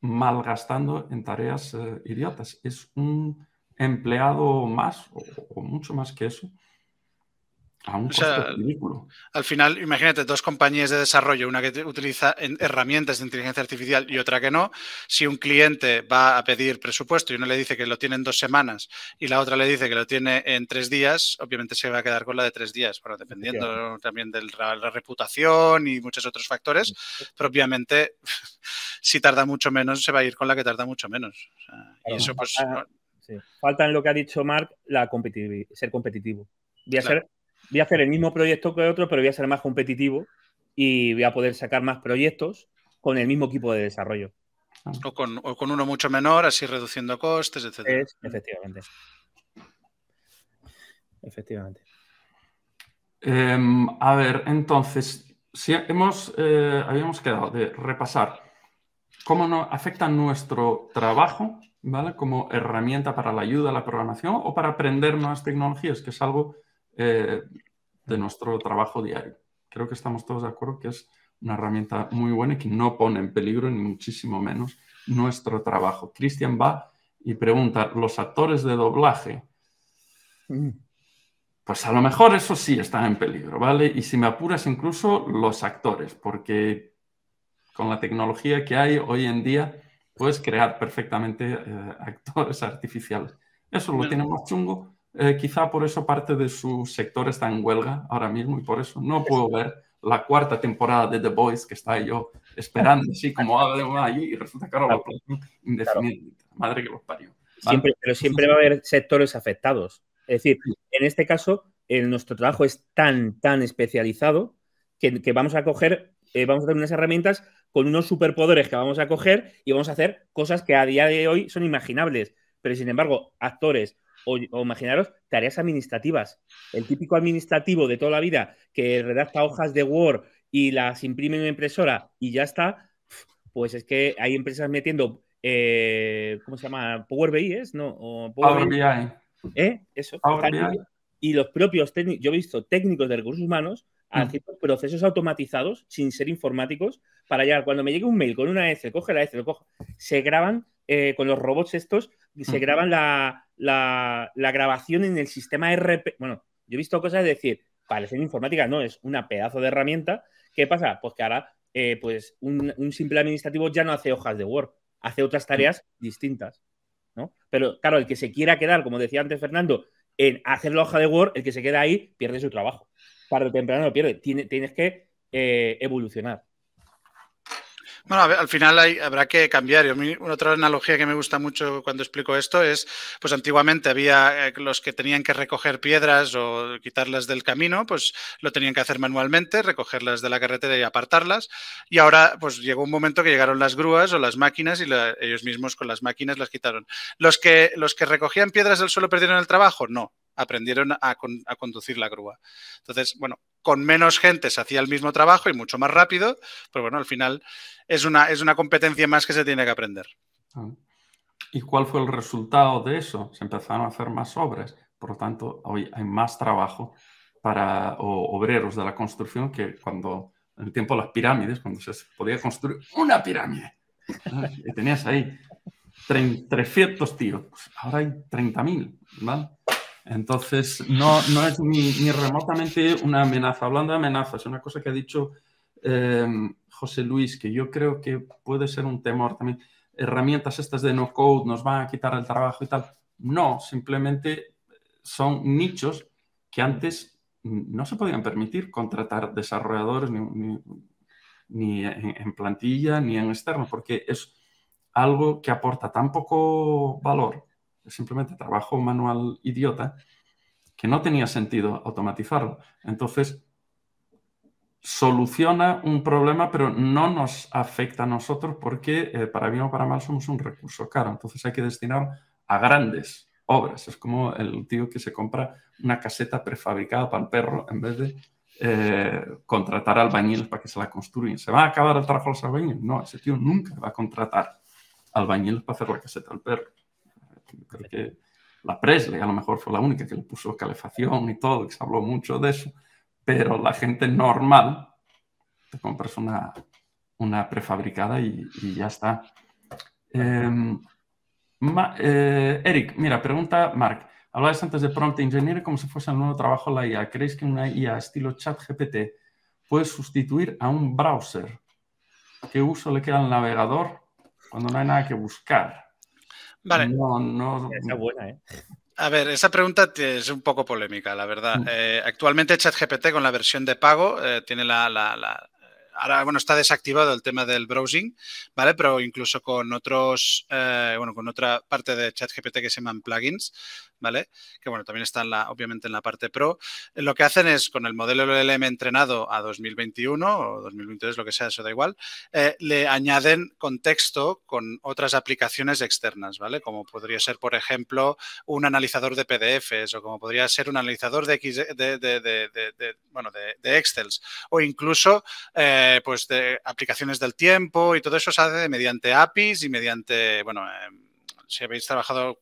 malgastando en tareas eh, idiotas. Es un empleado más o mucho más que eso al final, imagínate, dos compañías de desarrollo, una que utiliza herramientas de inteligencia artificial y otra que no. Si un cliente va a pedir presupuesto y uno le dice que lo tiene en dos semanas y la otra le dice que lo tiene en tres días, obviamente se va a quedar con la de tres días. Bueno, dependiendo también de la reputación y muchos otros factores, pero (laughs) si tarda mucho menos, se va a ir con la que tarda mucho menos. Y eso, pues, Falta, en lo que ha dicho Mark, ser competitivo. Voy ser voy a hacer el mismo proyecto que otro, pero voy a ser más competitivo y voy a poder sacar más proyectos con el mismo equipo de desarrollo. O con, uno mucho menor, así reduciendo costes, etc. efectivamente. Efectivamente. Em, a ver, entonces, si hemos, eh, habíamos quedado de repasar cómo nos afecta nuestro trabajo, ¿vale? Como herramienta para la ayuda a la programación o para aprender nuevas tecnologías, que es algo eh, de nuestro trabajo diario. Creo que estamos todos de acuerdo que es una herramienta muy buena y que no pone en peligro ni muchísimo menos nuestro trabajo. Cristian va y pregunta, ¿los actores de doblaje? Mm. Pues a lo mejor eso sí está en peligro, ¿vale? Y si me apuras incluso los actores, porque con la tecnología que hay hoy en día puedes crear perfectamente eh, actores (laughs) artificiales. Eso lo tenemos tiene más chungo eh, quizá por eso parte de su sector está en huelga ahora mismo y por eso no puedo ver la cuarta temporada de The Boys que está yo esperando, así como ah, algo allí y resulta que ahora lo Madre que los parió. Siempre, pero siempre va a haber sectores afectados. Es decir, en este caso, nuestro trabajo es tan, tan especializado que, vamos a coger, eh, vamos a tener unas herramientas con unos superpoderes que vamos a coger y vamos a hacer cosas que a día de hoy son imaginables. Pero sin embargo, actores, o, imaginaros tareas administrativas. El típico administrativo de toda la vida que redacta hojas de Word y las imprime en una impresora y ya está, pues es que hay empresas metiendo, eh, ¿cómo se llama? Power BI, ¿es? No, Power, BI. ¿Eh? Eso. Y los propios técnicos, yo he visto técnicos de recursos humanos haciendo mm. procesos automatizados sin ser informáticos para llegar. Cuando me llegue un mail con una S, coge la S, lo cojo. Se graban eh, con los robots estos, se mm. graban la, la, grabación en el sistema RP. Bueno, yo he visto cosas de decir, ser informática, no, es una pedazo de herramienta. ¿Qué pasa? Pues que ahora eh, pues un, simple administrativo ya no hace hojas de Word, hace otras tareas distintas. ¿no? Pero claro, el que se quiera quedar, como decía antes Fernando, en hacer la hoja de Word, el que se queda ahí pierde su trabajo. Para el temprano lo pierde. Tiene, tienes que eh, evolucionar. Bueno, al final hay, habrá que cambiar. Y otra analogía que me gusta mucho cuando explico esto es, pues antiguamente había eh, los que tenían que recoger piedras o quitarlas del camino, pues lo tenían que hacer manualmente, recogerlas de la carretera y apartarlas. Y ahora, pues llegó un momento que llegaron las grúas o las máquinas y ellos mismos con las máquinas las quitaron. Los que, los que recogían piedras del suelo perdieron el trabajo, no aprendieron a, conducir la grúa. Entonces, bueno, con menos gente se hacía el mismo trabajo y mucho más rápido, pero bueno, al final es una, es una competencia más que se tiene que aprender. Ah. ¿Y cuál fue el resultado de eso? Se empezaron a hacer más obras, por lo tanto, hoy hay más trabajo para obreros de la construcción que cuando, en el tiempo de las pirámides, cuando se podía construir una pirámide. (laughs) Y tenías ahí 300 tíos, pues ahora hay 30.000, ¿vale? Entonces, no, no es ni, remotamente una amenaza. Hablando de amenazas, una cosa que ha dicho eh, José Luis, que yo creo que puede ser un temor también. Herramientas estas de no code nos van a quitar el trabajo y tal. No, simplemente son nichos que antes no se podían permitir contratar desarrolladores ni en plantilla ni en externo, porque es algo que aporta tan poco valor simplemente trabajo manual idiota que no tenía sentido automatizarlo. Entonces, soluciona un problema, pero no nos afecta a nosotros porque, eh, para bien o para mal, somos un recurso caro. Entonces hay que destinar a grandes obras. Es como el tío que se compra una caseta prefabricada para el perro en vez de eh, contratar albañiles para que se la construyan. ¿Se va a acabar el trabajo de los albañiles? No, ese tío nunca va a contratar albañiles para hacer la caseta al perro creo que la Presley a lo mejor fue la única que le puso calefacción y todo, que se habló mucho de eso, pero la gente normal, te compras una, una prefabricada y, ya está. Em, eh, Eric, mira, pregunta Mark. Hablabas antes de prompt engineer como si fuese el nuevo trabajo la IA. ¿Creéis que una IA estilo chat GPT puede sustituir a un browser? ¿Qué uso le queda al navegador cuando no hay nada que buscar? Vale. No, no. buena, ¿eh? A ver, esa pregunta es un poco polémica, la verdad. Mm. Eh, actualmente ChatGPT con la versión de pago eh, tiene la, la, Ahora, bueno, está desactivado el tema del browsing, ¿vale? Pero incluso con otros, eh, bueno, con otra parte de ChatGPT que se llaman plugins, ¿vale? Que bueno, también está la, obviamente en la parte pro. Lo que hacen es con el modelo LLM entrenado a 2021 o 2023, lo que sea, eso da igual, eh, le añaden contexto con otras aplicaciones externas, ¿vale? Como podría ser, por ejemplo, un analizador de PDFs o como podría ser un analizador de, X, de, bueno, de, Excels o incluso eh, pues de aplicaciones del tiempo y todo eso se hace mediante APIs y mediante, bueno, eh, si habéis trabajado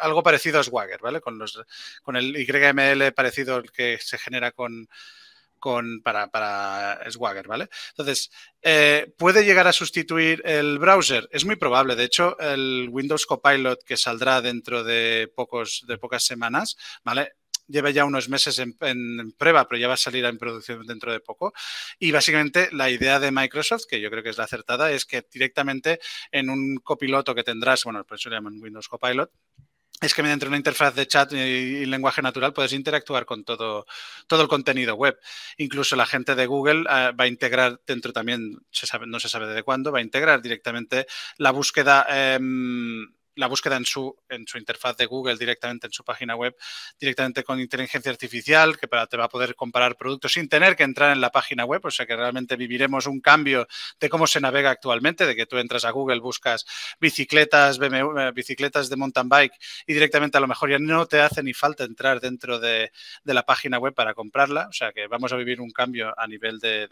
algo parecido a Swagger, ¿vale? Con, los, con el YML parecido al que se genera con, para, para, Swagger, ¿vale? Entonces, eh, ¿puede llegar a sustituir el browser? Es muy probable. De hecho, el Windows Copilot que saldrá dentro de, pocos, de pocas semanas, ¿vale? lleva ya unos meses en, prueba, pero ya va a salir en producción dentro de poco. Y básicamente la idea de Microsoft, que yo creo que es la acertada, es que directamente en un copiloto que tendrás, bueno, por eso le llaman Windows Copilot, es que mediante una interfaz de chat y, lenguaje natural puedes interactuar con todo, todo el contenido web. Incluso la gente de Google ah, va a integrar dentro también, no se sabe de cuándo, va a integrar directamente la búsqueda. Em, la búsqueda en su, en su interfaz de Google directamente en su página web, directamente con inteligencia artificial, que te va a poder comparar productos sin tener que entrar en la página web. O sea que realmente viviremos un cambio de cómo se navega actualmente, de que tú entras a Google, buscas bicicletas, eh, bicicletas de mountain bike y directamente a lo mejor ya no te hace ni falta entrar dentro de, la página web para comprarla. O sea que vamos a vivir un cambio a nivel de,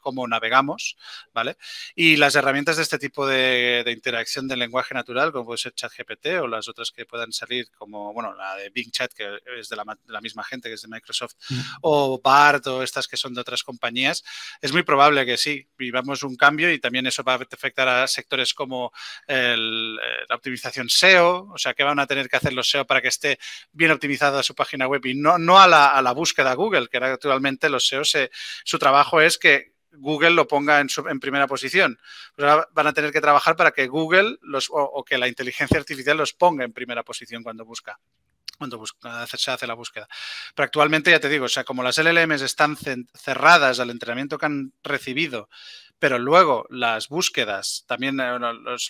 cómo navegamos, ¿vale? Y las herramientas de este tipo de, interacción del lenguaje natural, como puede ChatGPT o las otras que puedan salir, como, bueno, la de Bing Chat, que es de la, misma gente, que es de Microsoft, mm. o BART o estas que son de otras compañías, es muy probable que sí, vivamos un cambio y también eso va a afectar a sectores como eh, la optimización SEO, o sea, que van a tener que hacer los SEO para que esté bien optimizada su página web y no, a, la, búsqueda Google, que actualmente los e SEO, su trabajo es que Google lo ponga en, primera posición. van a tener que trabajar para que Google los, o, que la inteligencia artificial los ponga en primera posición cuando busca cuando se hace la búsqueda. Pero actualmente, ya te digo, o sea, como las LLMs están cerradas al entrenamiento que han recibido pero luego las búsquedas, también eh,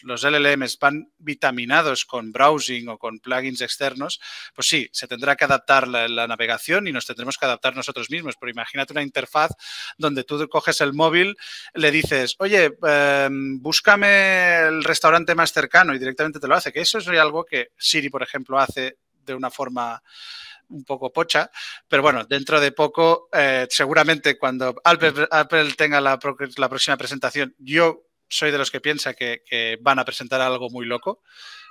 los, LLMs van vitaminados con browsing o con plugins externos, pues sí, se tendrá que adaptar la, navegación y nos tendremos que adaptar nosotros mismos. Pero imagínate una interfaz donde tú coges el móvil, le dices, oye, em, búscame el restaurante más cercano y directamente te lo hace, que eso es algo que Siri, por ejemplo, hace de una forma un poco pocha, pero bueno, dentro de poco, eh, seguramente cuando Apple, tenga la, próxima presentación, yo soy de los que piensa que, van a presentar algo muy loco,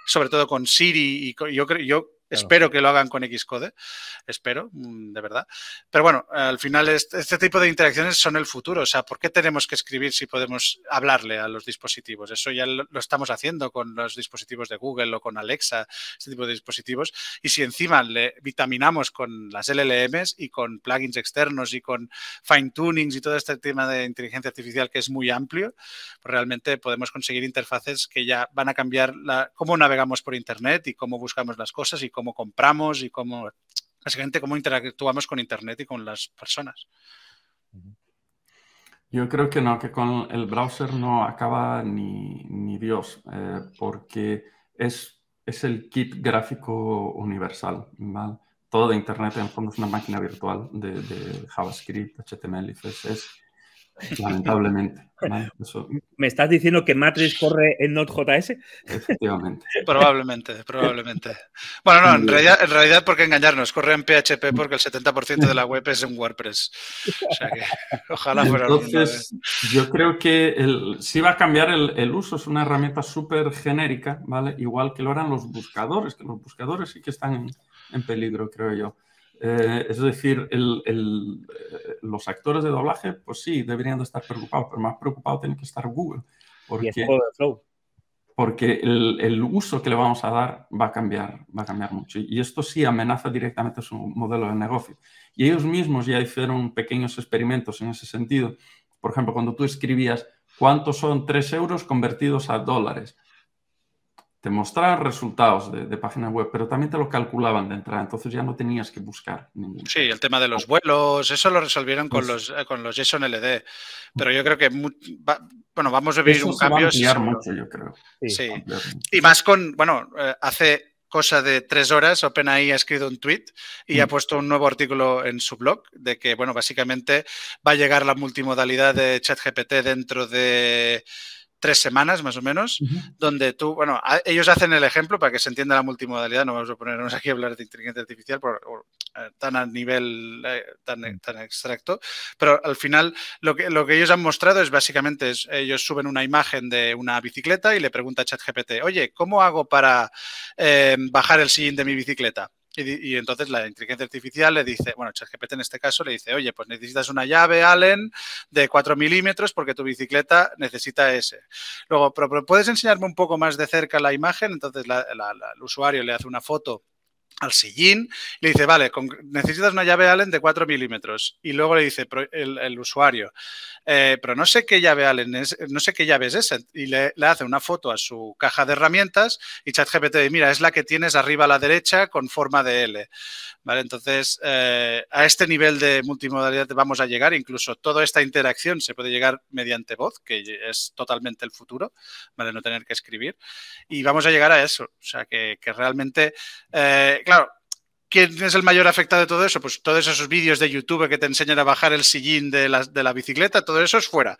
sobre todo con Siri y yo, yo Espero que lo hagan con Xcode, espero, mm, de verdad. Pero bueno, al final este, tipo de interacciones son el futuro. O sea, ¿por qué tenemos que escribir si podemos hablarle a los dispositivos? Eso ya lo, estamos haciendo con los dispositivos de Google o con Alexa, este tipo de dispositivos. Y si encima le vitaminamos con las LLMs y con plugins externos y con fine tunings y todo este tema de inteligencia artificial que es muy amplio, pues realmente podemos conseguir interfaces que ya van a cambiar la, cómo navegamos por Internet y cómo buscamos las cosas y cómo compramos y cómo, cómo interactuamos con Internet y con las personas. Yo creo que no, que con el browser no acaba ni, Dios, eh, porque es, es el kit gráfico universal. Todo de Internet en fondo es una máquina virtual de, de JavaScript, HTML y CSS Lamentablemente. (laughs) ¿Me estás diciendo que Matrix corre en Node.js? Efectivamente. (laughs) probablemente, probablemente. Bueno, no, en realidad, ¿por qué engañarnos? Corre en PHP porque el 70% de la web es en WordPress. O sea que, (laughs) ojalá fuera Entonces, yo creo que el, sí va a cambiar el, uso, es una herramienta súper genérica, ¿vale? Igual que lo eran los buscadores, que los buscadores sí que están en peligro, creo yo. Eh, es decir, eh, los actores de doblaje, pues sí, deberían de estar preocupados, pero más preocupado tiene que estar Google. Porque, el el, uso que le vamos a dar va a cambiar, va a cambiar mucho. Y esto sí amenaza directamente su modelo de negocio. Y ellos mismos ya hicieron pequeños experimentos en ese sentido. Por ejemplo, cuando tú escribías cuántos son tres euros convertidos a dólares, te resultados de, páginas web, pero también te lo calculaban de entrada, entonces ya no tenías que buscar. Ningún... Sí, el tema de los vuelos, eso lo resolvieron con pues los, eh, con los JSON LD, pero yo creo que, bueno, vamos a vivir un cambio. mucho, yo creo. Sí. Y más con, bueno, eh, hace cosa de tres horas, OpenAI ha escrito un tweet y ha mm. puesto un nuevo artículo en su blog de que, bueno, básicamente va a llegar la multimodalidad de ChatGPT dentro de tres semanas más o menos, donde tú, bueno, ellos hacen el ejemplo para que se entienda la multimodalidad, no vamos a ponernos aquí a hablar de inteligencia artificial por, eh, tan a nivel eh, tan, mm. tan, extracto, pero al final lo que, lo que ellos han mostrado es básicamente, ellos suben una imagen de una bicicleta y le pregunta a ChatGPT, oye, ¿cómo hago para eh, bajar el sillín de mi bicicleta? Y, entonces la inteligencia artificial le dice, bueno, ChatGPT en este caso le dice, oye, pues necesitas una llave Allen de 4 milímetros porque tu bicicleta necesita ese. Luego, ¿puedes enseñarme un poco más de cerca la imagen? Entonces el usuario le hace una foto al sillín, le dice, vale, con, necesitas una llave Allen de 4 milímetros. Y luego le dice el usuario, eh, pero no sé qué llave Allen es, eh, no sé qué llave es esa. Y le, hace una foto a su caja de herramientas y ChatGPT dice, mira, es la que tienes arriba a la derecha con forma de L. ¿Vale? Entonces, eh, a este nivel de multimodalidad vamos a llegar, incluso toda esta interacción se puede llegar mediante voz, que es totalmente el futuro, ¿vale? No tener que escribir. Y vamos a llegar a eso. O sea, que, realmente, claro, ¿Quién es el mayor afectado de todo eso? Pues todos esos vídeos de YouTube que te enseñan a bajar el sillín de la, de la, bicicleta, todo eso es fuera.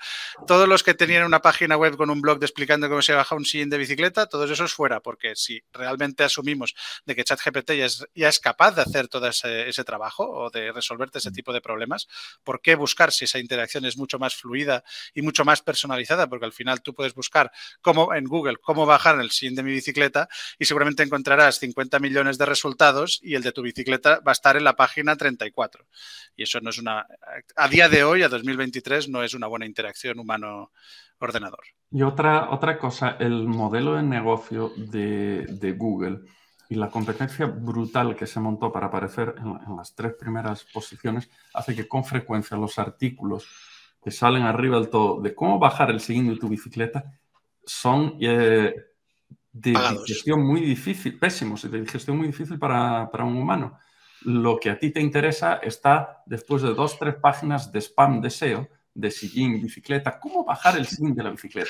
Todos los que tenían una página web con un blog explicando cómo se baja un sillín de bicicleta, todo eso es fuera, porque si realmente asumimos de que ChatGPT ya es, capaz de hacer todo ese, trabajo o de resolverte ese tipo de problemas, ¿por qué buscar si esa interacción es mucho más fluida y mucho más personalizada? Porque al final tú puedes buscar cómo, en Google cómo bajar el sillín de mi bicicleta y seguramente encontrarás 50 millones de resultados y el de tu bicicleta va a estar en la página 34. Y eso no es una, a día de hoy, a 2023, no es una buena interacción humano-ordenador. Y otra, otra cosa, el modelo de negocio de, Google y la competencia brutal que se montó para aparecer en, las tres primeras posiciones hace que con frecuencia los artículos que salen arriba del todo de cómo bajar el siguiente de tu bicicleta son eh, de digestión muy difícil, pésimos, de digestión muy difícil para, un humano. Lo que a ti te interesa está después de dos, tres páginas de spam deseo, de sillín, bicicleta, ¿cómo bajar el sillín de la bicicleta?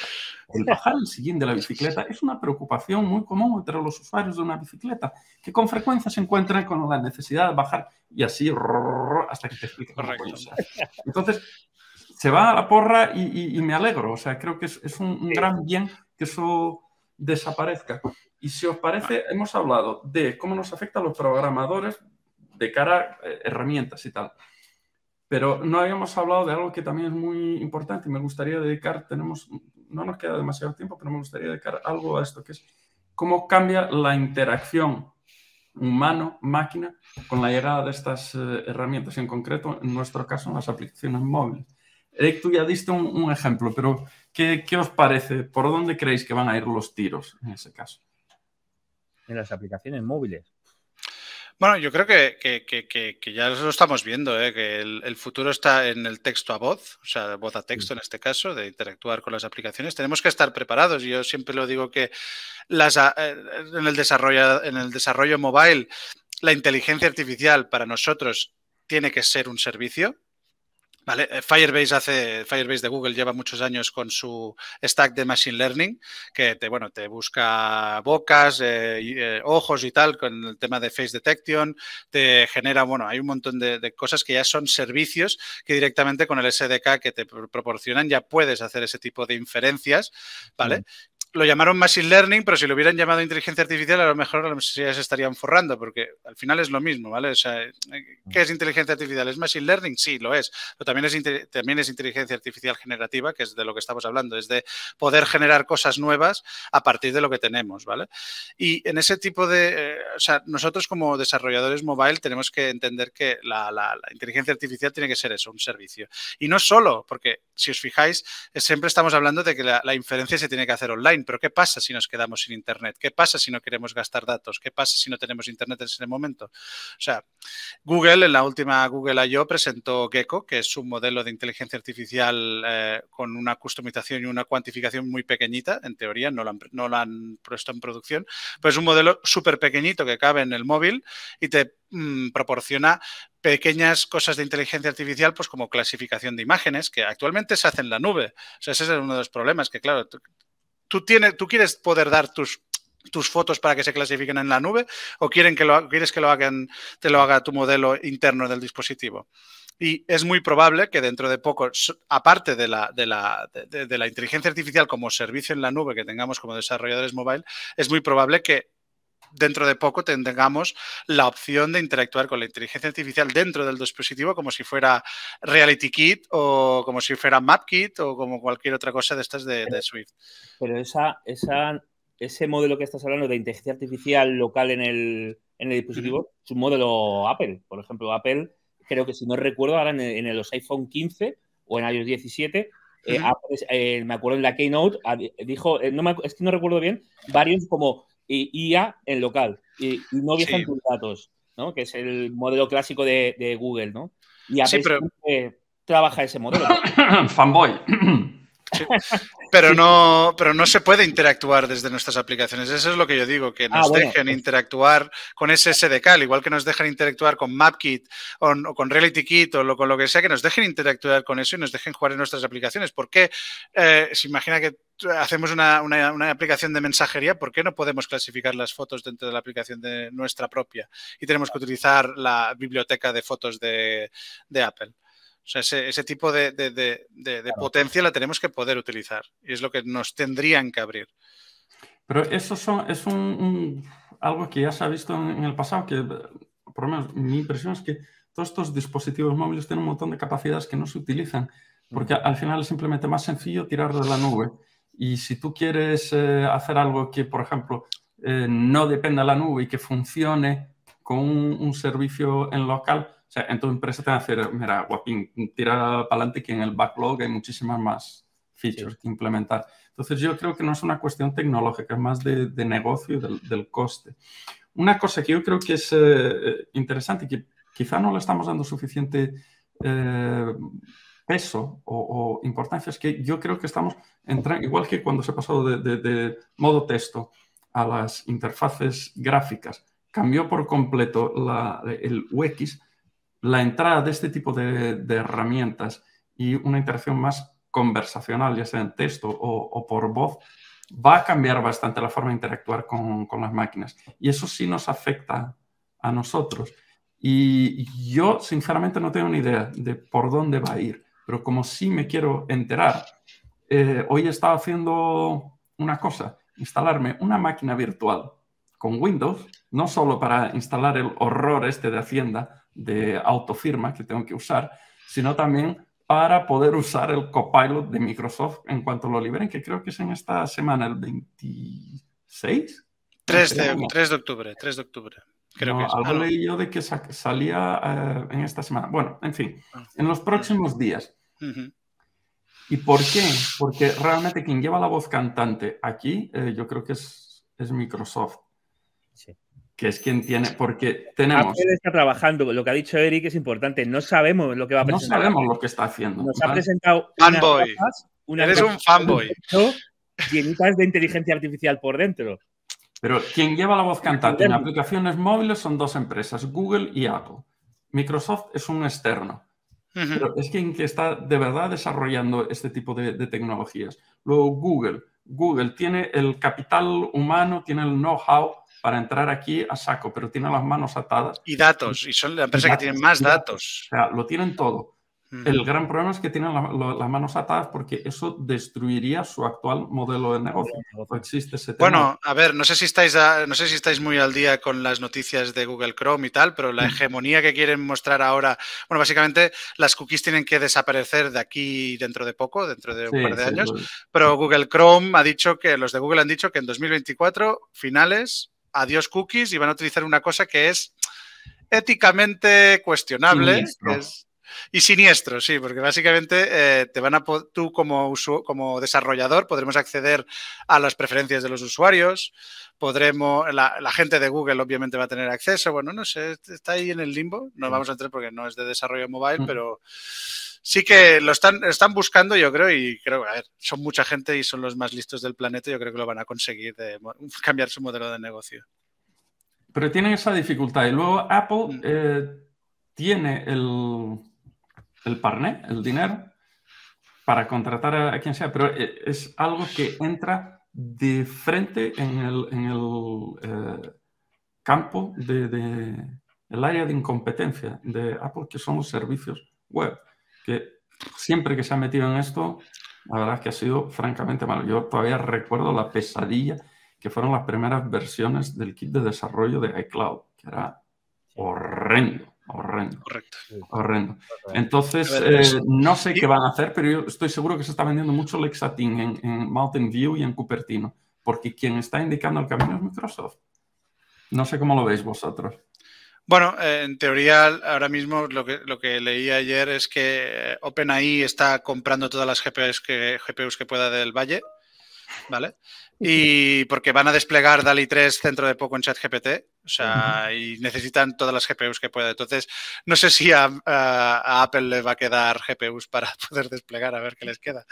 El bajar el sillín de la bicicleta es una preocupación muy común entre los usuarios de una bicicleta, que con frecuencia se encuentran con la necesidad de bajar y así hasta que te explica Entonces, se va a la porra y, me alegro, o sea, creo que es, un gran bien que eso desaparezca. Y si os parece, hemos hablado de cómo nos afecta a los programadores de cara a eh, herramientas y tal. Pero no habíamos hablado de algo que también es muy importante y me gustaría dedicar, tenemos, no nos queda demasiado tiempo, pero me gustaría dedicar algo a esto, que es cómo cambia la interacción humano-máquina con la llegada de estas eh, herramientas, en concreto, en nuestro caso, en las aplicaciones móviles. Eric, tú ya diste un ejemplo, pero ¿Qué, os parece? ¿Por dónde creéis que van a ir los tiros en ese caso? En las aplicaciones móviles. Bueno, yo creo que, ya lo estamos viendo, ¿eh? que el, futuro está en el texto a voz, o sea, voz a texto en este caso, de interactuar con las aplicaciones. Tenemos que estar preparados. Yo siempre lo digo que eh, en, el desarrollo, en el desarrollo mobile, la inteligencia artificial para nosotros tiene que ser un servicio, eh, Firebase hace, Firebase de Google lleva muchos años con su stack de machine learning, que te, bueno, te busca bocas, eh, eh, ojos y tal, con el tema de face detection, te genera, bueno, hay un montón de, cosas que ya son servicios que directamente con el SDK que te proporcionan ya puedes hacer ese tipo de inferencias, ¿vale? Mm lo llamaron Machine Learning, pero si lo hubieran llamado inteligencia artificial, a lo mejor las se estarían forrando, porque al final es lo mismo, ¿vale? O sea, eh, ¿qué es inteligencia artificial? ¿Es Machine Learning? Sí, lo es. Pero también es, también es inteligencia artificial generativa, que es de lo que estamos hablando, es de poder generar cosas nuevas a partir de lo que tenemos, ¿vale? Y en ese tipo de. Eh, o sea, nosotros como desarrolladores mobile tenemos que entender que la, inteligencia artificial tiene que ser eso, un servicio. Y no solo, porque si os fijáis, eh, siempre estamos hablando de que la inferencia se tiene que hacer online pero ¿qué pasa si nos quedamos sin Internet? ¿Qué pasa si no queremos gastar datos? ¿Qué pasa si no tenemos Internet en ese momento? O sea, Google, en la última Google I.O., presentó Gecko, que es un modelo de inteligencia artificial eh, con una customización y una cuantificación muy pequeñita, en teoría, no lo han, no han puesto en producción, pues es un modelo súper pequeñito que cabe en el móvil y te mm, proporciona pequeñas cosas de inteligencia artificial, pues como clasificación de imágenes, que actualmente se hace en la nube. O sea, ese es uno de los problemas, que claro, tú, tú quieres poder dar tus tus fotos para que se clasifiquen en la nube o que lo, quieres que lo hagan, te lo haga tu modelo interno del dispositivo. Y es muy probable que dentro de poco, aparte de la, de la, de la inteligencia artificial como servicio en la nube que tengamos como desarrolladores mobile, es muy probable que dentro de poco tengamos la opción de interactuar con la inteligencia artificial dentro del dispositivo como si fuera Reality Kit o como si fuera MapKit o como cualquier otra cosa de estas de, Swift. Pero esa, ese modelo que estás hablando de inteligencia artificial local en el, dispositivo es un modelo Apple. Por ejemplo, Apple, creo que si no recuerdo, ahora en, los iPhone 15 o en iOS 17 eh, eh, me acuerdo en la Keynote, ah, dijo, eh, es que no recuerdo bien, varios como y IA en local y, no viajan tus datos, ¿no? Que es el modelo clásico de, Google, ¿no? Y a veces eh, trabaja ese modelo. (coughs) Fanboy. Pero (laughs) no, pero no se puede interactuar desde nuestras aplicaciones. Eso es lo que yo digo, que ah, nos dejen pues interactuar con ese SDK, al igual que nos dejen interactuar con MapKit o, con RealityKit o con lo que sea, que nos dejen interactuar con eso y nos dejen jugar en nuestras aplicaciones. Porque eh, se imagina que hacemos una, aplicación de mensajería, ¿por qué no podemos clasificar las fotos dentro de la aplicación de nuestra propia? Y tenemos que utilizar la biblioteca de fotos de, Apple. ese, tipo de, potencia la tenemos que poder utilizar y es lo que nos tendrían que abrir. Pero eso es un, algo que ya se ha visto en, en, el pasado, que por lo menos mi impresión es que todos estos dispositivos móviles tienen un montón de capacidades que no se utilizan, porque al final es simplemente más sencillo tirar de la nube. Y si tú quieres eh, hacer algo que, por ejemplo, eh, no dependa de la nube y que funcione con un, servicio en local, o sea, en tu empresa te van a decir, mira, guapín, tira para adelante que en el backlog hay muchísimas más features que implementar. Entonces yo creo que no es una cuestión tecnológica, es más de, negocio y del, coste. Una cosa que yo creo que es eh, interesante, que quizá no le estamos dando suficiente peso o, importancia es que yo creo que estamos entrando, igual que cuando se pasó de, de, modo texto a las interfaces gráficas, cambió por completo el UX, la entrada de este tipo de, herramientas y una interacción más conversacional, ya sea en texto o, por voz, va a cambiar bastante la forma de interactuar con, las máquinas. Y eso sí nos afecta a nosotros. Y yo, sinceramente, no tengo ni idea de por dónde va a ir pero como sí me quiero enterar, eh, hoy estaba haciendo una cosa, instalarme una máquina virtual con Windows, no solo para instalar el horror este de Hacienda de autofirma que tengo que usar, sino también para poder usar el copilot de Microsoft en cuanto lo liberen, que creo que es en esta semana, el 26. 3 de, 3 de octubre, 3 de octubre. Creo que yo de que salía eh, en esta semana. Bueno, en fin, ah. en los próximos días. ¿Y por qué? Porque realmente quien lleva la voz cantante aquí, eh, yo creo que es, Microsoft. Sí. Que es quien tiene, porque ah, tenemos. Apple está trabajando, lo que ha dicho Eric es importante. No sabemos lo que va a presentar. No sabemos lo que está haciendo. Nos ha presentado. Fanboy. Eres un fanboy. Llenitas de inteligencia artificial por dentro. Pero quien lleva la voz cantante en aplicaciones móviles son dos empresas, Google y Apple. Microsoft es un externo. Pero es quien que está de verdad desarrollando este tipo de, tecnologías. Luego Google. Google tiene el capital humano, tiene el know-how para entrar aquí a saco, pero tiene las manos atadas. Y datos, y son las empresas que tienen más datos. O sea, lo tienen todo. El gran problema es que tienen las manos atadas porque eso destruiría su actual modelo de negocio. existe Bueno, a ver, no sé si estáis no sé si estáis muy al día con las noticias de Google Chrome y tal, pero la mm. hegemonía que quieren mostrar ahora, bueno, básicamente las cookies tienen que desaparecer de aquí dentro de poco, dentro de un par de años, pero Google Chrome ha dicho que los de Google han dicho que en 2024 finales adiós cookies y van a utilizar una cosa que es éticamente cuestionable, es y siniestro, sí, porque básicamente eh, te van a tú como, como desarrollador podremos acceder a las preferencias de los usuarios, podremos, la, gente de Google obviamente va a tener acceso, bueno, no sé, está ahí en el limbo, no vamos a entrar porque no es de desarrollo mobile, mm. pero sí que lo están, están buscando, yo creo, y creo, a son mucha gente y son los más listos del planeta, yo creo que lo van a conseguir de (laughs) cambiar su modelo de negocio. Pero tienen esa dificultad y luego Apple mm. eh, tiene el el parné, el dinero, para contratar a, quien sea, pero eh, es algo que entra de frente en el, en el eh, campo de, el área de incompetencia de Apple, que son los servicios web, que siempre que se ha metido en esto, la verdad es que ha sido francamente malo. Yo todavía recuerdo la pesadilla que fueron las primeras versiones del kit de desarrollo de iCloud, que era horrendo. Horrendo. Correcto. Horrendo. Entonces, eh, no sé qué van a hacer, pero yo estoy seguro que se está vendiendo mucho Lexatin en, en, Mountain View y en Cupertino, porque quien está indicando el camino es Microsoft. No sé cómo lo veis vosotros. Bueno, eh, en teoría ahora mismo lo que, lo que leí ayer es que eh, OpenAI está comprando todas las GPUs que, GPUs que pueda del Valle ¿vale? (laughs) Y porque van a desplegar DALI 3 dentro de poco en ChatGPT, o sea, y necesitan todas las GPUs que pueda. Entonces, no sé si a, Apple le va a quedar GPUs para (laughs) poder desplegar, a ver qué les queda.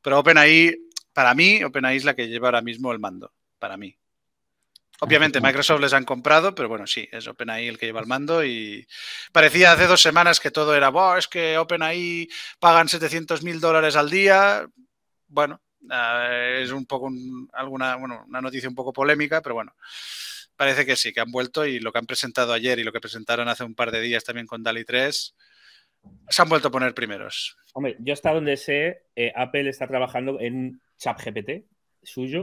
Pero OpenAI, para mí, OpenAI es la que lleva ahora mismo el mando, para mí. Ah, Obviamente, Microsoft les han comprado, pero bueno, sí, es OpenAI el que lleva el mando y parecía hace dos semanas que todo era, es que OpenAI pagan 700 mil dólares al día. Bueno, Ah, es un poco alguna, una noticia un poco polémica, pero bueno, parece que sí, que han vuelto y lo que han presentado ayer y lo que presentaron hace un par de días también con DALI 3, se han vuelto a poner primeros. Hombre, yo hasta donde sé, eh, Apple está trabajando en ChatGPT suyo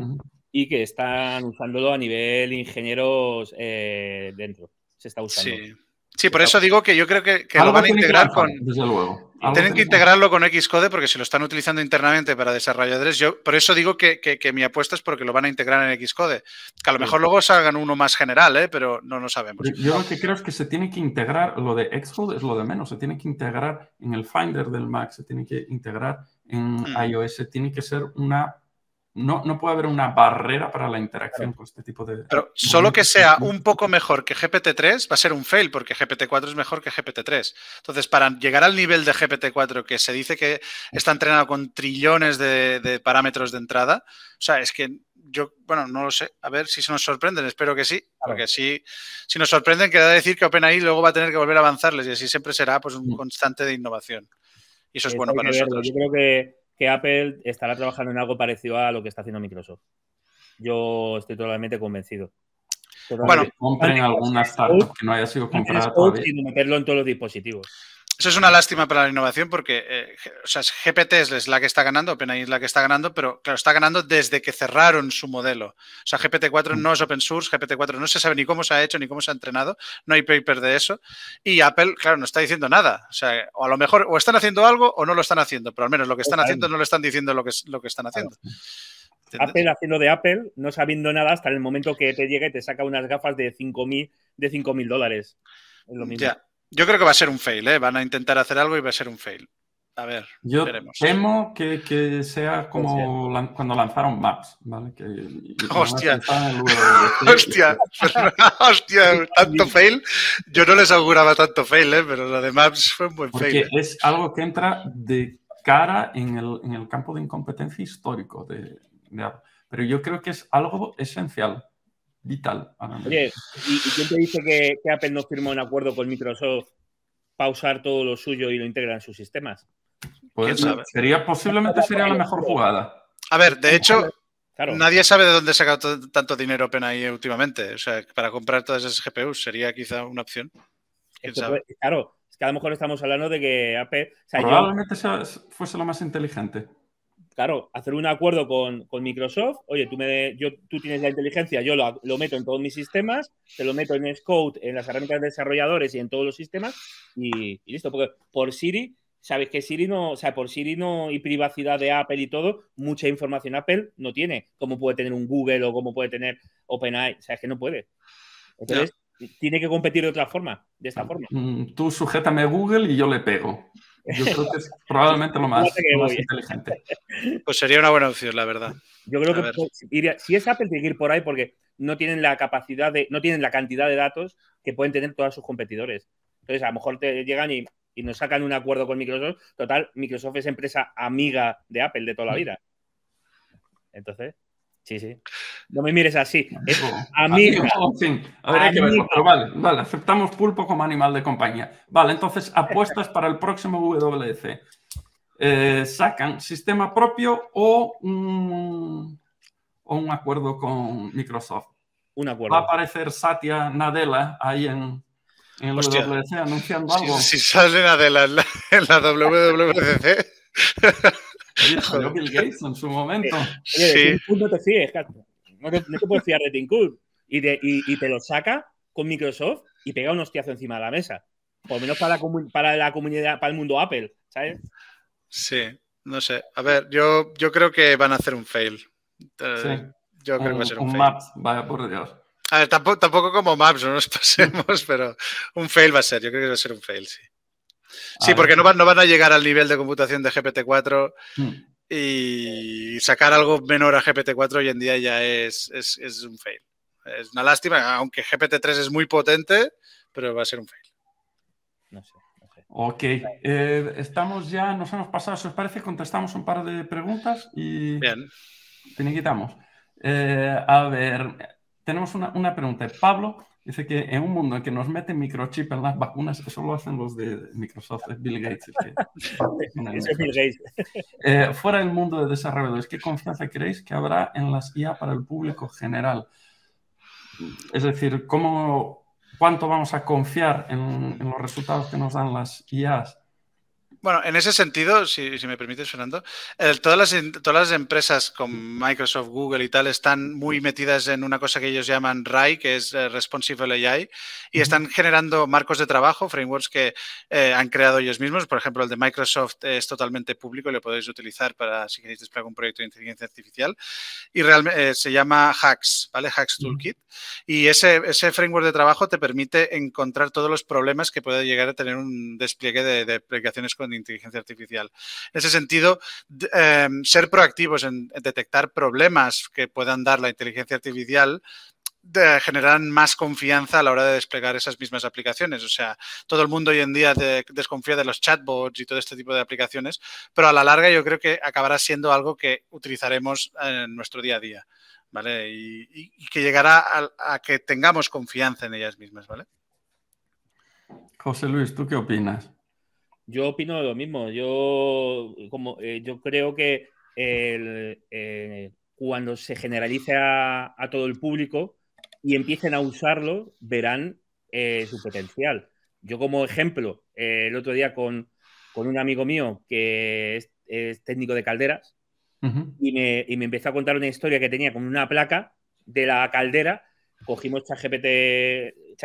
y que están usándolo a nivel ingenieros eh, dentro. Se está usando. Sí. por eso digo que yo creo que, lo van a integrar con. Desde luego. Tienen que integrarlo con Xcode porque si lo están utilizando internamente para desarrolladores, yo por eso digo que, mi apuesta es porque lo van a integrar en Xcode. Que a lo mejor luego salgan uno más general, ¿eh? pero no lo sabemos. Yo lo que creo es que se tiene que integrar, lo de Xcode es lo de menos, se tiene que integrar en el Finder del Mac, se tiene que integrar en mm. iOS, tiene que ser una no, puede haber una barrera para la interacción con este tipo de... Pero solo que sea un poco mejor que GPT-3 va a ser un fail, porque GPT-4 es mejor que GPT-3. Entonces, para llegar al nivel de GPT-4 que se dice que está entrenado con trillones de, parámetros de entrada, o sea, es que yo, bueno, no lo sé. A ver si se nos sorprenden, espero que sí, porque si, si nos sorprenden, queda decir que OpenAI luego va a tener que volver a avanzarles y así siempre será pues un mm. constante de innovación. Y eso es bueno para nosotros. Yo creo que que Apple estará trabajando en algo parecido a lo que está haciendo Microsoft. Yo estoy totalmente convencido. Bueno, compren alguna startup que no haya sido comprada todavía. Y meterlo en todos los dispositivos. Eso es una lástima para la innovación porque eh, GPT es la que está ganando, OpenAI es la que está ganando, pero claro, está ganando desde que cerraron su modelo. O sea, GPT-4 mm. no es open source, GPT-4 no se sabe ni cómo se ha hecho, ni cómo se ha entrenado, no hay paper de eso. Y Apple, claro, no está diciendo nada. O sea, o a lo mejor o están haciendo algo o no lo están haciendo, pero al menos lo que están haciendo no lo están diciendo lo que, lo que están haciendo. Apple haciendo de Apple, no sabiendo nada hasta el momento que te llegue y te saca unas gafas de 5.000 mil dólares. Es lo mismo. Yo creo que va a ser un fail, ¿eh? Van a intentar hacer algo y va a ser un fail. A ver, yo temo que, sea ah, como cuando lanzaron Maps, ¿vale? hostia, (laughs) hostia, (laughs) hostia, tanto fail. Yo no les auguraba tanto fail, ¿eh? pero lo de Maps fue un buen fail. Porque ¿eh? Es algo que entra de cara en el, campo de incompetencia histórico de, de Pero yo creo que es algo esencial vital. ¿y, quién te dice que, Apple no firmó un acuerdo con Microsoft para usar todo lo suyo y lo integra en sus sistemas? Pues sería, posiblemente sería la mejor jugada. A ver, de hecho, nadie sabe de dónde saca tanto dinero ahí últimamente. O sea, para comprar todas esas GPUs sería quizá una opción. claro, es que a lo mejor estamos hablando de que Apple. Probablemente fuese lo más inteligente claro, hacer un acuerdo con, Microsoft, oye, tú, me, yo, tú tienes la inteligencia, yo lo, meto en todos mis sistemas, te lo meto en Scout, en las herramientas de desarrolladores y en todos los sistemas, y, listo, porque por Siri sabes que Siri no, o sea, por Siri no y privacidad de Apple y todo, mucha información Apple no tiene, como puede tener un Google o cómo puede tener OpenAI, Sabes que no puede. Entonces, tiene que competir de otra forma, de esta forma. Mm, tú sujétame Google y yo le pego. Yo creo que es probablemente lo (laughs) más, inteligente. Pues sería una buena opción, la verdad. Yo creo que pues, si es Apple, tiene ir por ahí porque no tienen la capacidad de, no tienen la cantidad de datos que pueden tener todos sus competidores. Entonces, a lo mejor te llegan y, y nos sacan un acuerdo con Microsoft. Total, Microsoft es empresa amiga de Apple de toda la vida. Entonces. Sí, sí. No me mires así. A mí vale, vale, aceptamos pulpo como animal de compañía. Vale, entonces apuestas para el próximo WC. Eh, ¿Sacan sistema propio o un, o un acuerdo con Microsoft? Un acuerdo. ¿Va a aparecer Satya Nadella ahí en, el WC anunciando algo? Si, sale Nadella en la, en la Oye, Bill (laughs) Gates en su momento. Eh, no te fíes, no te, no te, puedes fiar de Tim Y te, lo saca con Microsoft y pega un hostiazo encima de la mesa. Por lo menos para la, comunidad, para el mundo Apple, ¿sabes? Sí, no sé. A ver, yo, yo creo que van a hacer un fail. Eh, sí. Yo creo que va a ser un, fail. Maps, vaya por Dios. A ver, tampoco, tampoco como Maps, no nos pasemos, (laughs) pero un fail va a ser. Yo creo que va a ser un fail, sí. Sí, porque no van, no van, a llegar al nivel de computación de GPT-4 hmm. y sacar algo menor a GPT-4 hoy en día ya es, un fail. Es una lástima, aunque GPT-3 es muy potente, pero va a ser un fail. No Ok, eh, estamos ya, nos hemos pasado, si os parece, contestamos un par de preguntas y Bien. quitamos. Eh, a ver, tenemos una, una pregunta. Pablo Dice que en un mundo en que nos meten microchip en las vacunas, eso lo hacen los de Microsoft, Bill Gates. fuera del mundo de desarrolladores, ¿qué confianza creéis que habrá en las IA para el público general? Es decir, ¿cuánto vamos a confiar en, en los resultados que nos dan las IAs? Bueno, en ese sentido, si, me permites, Fernando, todas, las, em, todas las empresas con Microsoft, Google y tal están muy metidas en una cosa que ellos llaman RAI, que es eh, Responsible AI, y están generando marcos de trabajo, frameworks que eh, han creado ellos mismos. Por ejemplo, el de Microsoft es totalmente público, lo podéis utilizar para si queréis desplegar un proyecto de inteligencia artificial. Y realmente eh, se llama Hacks, ¿vale? Hacks Toolkit. Y ese, framework de trabajo te permite encontrar todos los problemas que puede llegar a tener un despliegue de, de aplicaciones con inteligencia artificial. En ese sentido, em, ser proactivos en detectar problemas que puedan dar la inteligencia artificial generan más confianza a la hora de desplegar esas mismas aplicaciones. O sea, todo el mundo hoy en día desconfía de los chatbots y todo este tipo de aplicaciones, pero a la larga yo creo que acabará siendo algo que utilizaremos en nuestro día a día, ¿vale? Y, que llegará a, a, que tengamos confianza en ellas mismas, ¿vale? José Luis, ¿tú qué opinas? Yo opino lo mismo. Yo, como, eh, yo creo que eh, cuando se generalice a, todo el público y empiecen a usarlo, verán eh, su potencial. Yo como ejemplo, el otro día con, un amigo mío que es, técnico de calderas y, me, y empezó a contar una historia que tenía con una placa de la caldera, cogimos ChatGPT,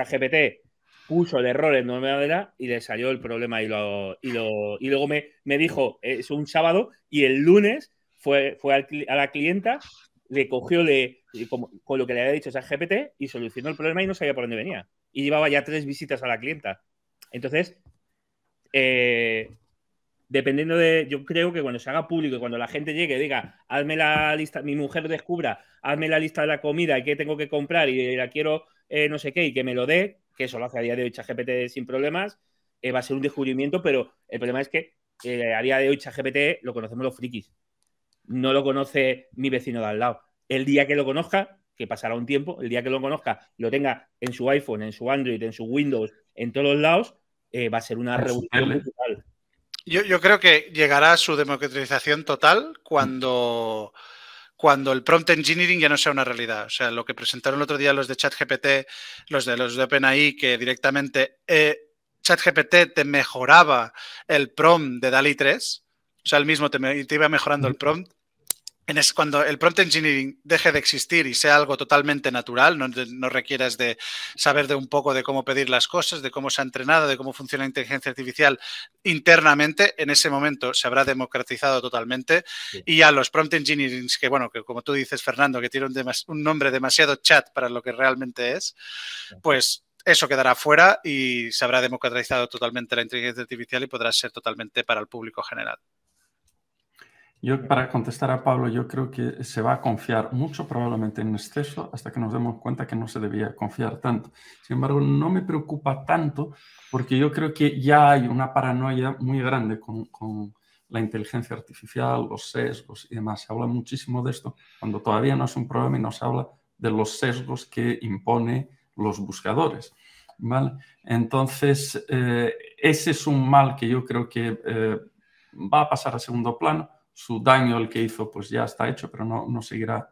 puso el error en madera y le salió el problema y lo, y, y luego me, dijo, es un sábado y el lunes fue, fue a la clienta, le cogió le, con lo que le había dicho esa GPT y solucionó el problema y no sabía por dónde venía. Y llevaba ya tres visitas a la clienta. Entonces, eh, dependiendo de, yo creo que cuando se haga público y cuando la gente llegue, diga, hazme la lista, mi mujer descubra, hazme la lista de la comida y tengo que comprar y la quiero eh, no sé qué y que me lo dé, que eso lo hace a día de hoy ChatGPT sin problemas, eh, va a ser un descubrimiento, pero el problema es que eh, a día de hoy ChatGPT lo conocemos los frikis, no lo conoce mi vecino de al lado. El día que lo conozca, que pasará un tiempo, el día que lo conozca, lo tenga en su iPhone, en su Android, en su Windows, en todos los lados, eh, va a ser una revolución total. Yo, creo que llegará a su democratización total cuando cuando el prompt engineering ya no sea una realidad. O sea, lo que presentaron el otro día los de ChatGPT, los de los de OpenAI, que directamente eh, ChatGPT te mejoraba el prompt de DALI 3, o sea, el mismo te iba mejorando el prompt cuando el prompt engineering deje de existir y sea algo totalmente natural, no, requieras de saber de un poco de cómo pedir las cosas, de cómo se ha entrenado, de cómo funciona la inteligencia artificial internamente, en ese momento se habrá democratizado totalmente y a los prompt engineering, que bueno, que como tú dices, Fernando, que tiene un nombre demasiado chat para lo que realmente es, pues eso quedará fuera y se habrá democratizado totalmente la inteligencia artificial y podrá ser totalmente para el público general. Yo, para contestar a Pablo, yo creo que se va a confiar mucho, probablemente en exceso, hasta que nos demos cuenta que no se debía confiar tanto. Sin embargo, no me preocupa tanto porque yo creo que ya hay una paranoia muy grande con, con la inteligencia artificial, los sesgos y demás. Se habla muchísimo de esto cuando todavía no es un problema y no se habla de los sesgos que impone los buscadores. ¿vale? Entonces, eh, ese es un mal que yo creo que eh, va a pasar a segundo plano su daño, el que hizo, pues ya está hecho, pero no, seguirá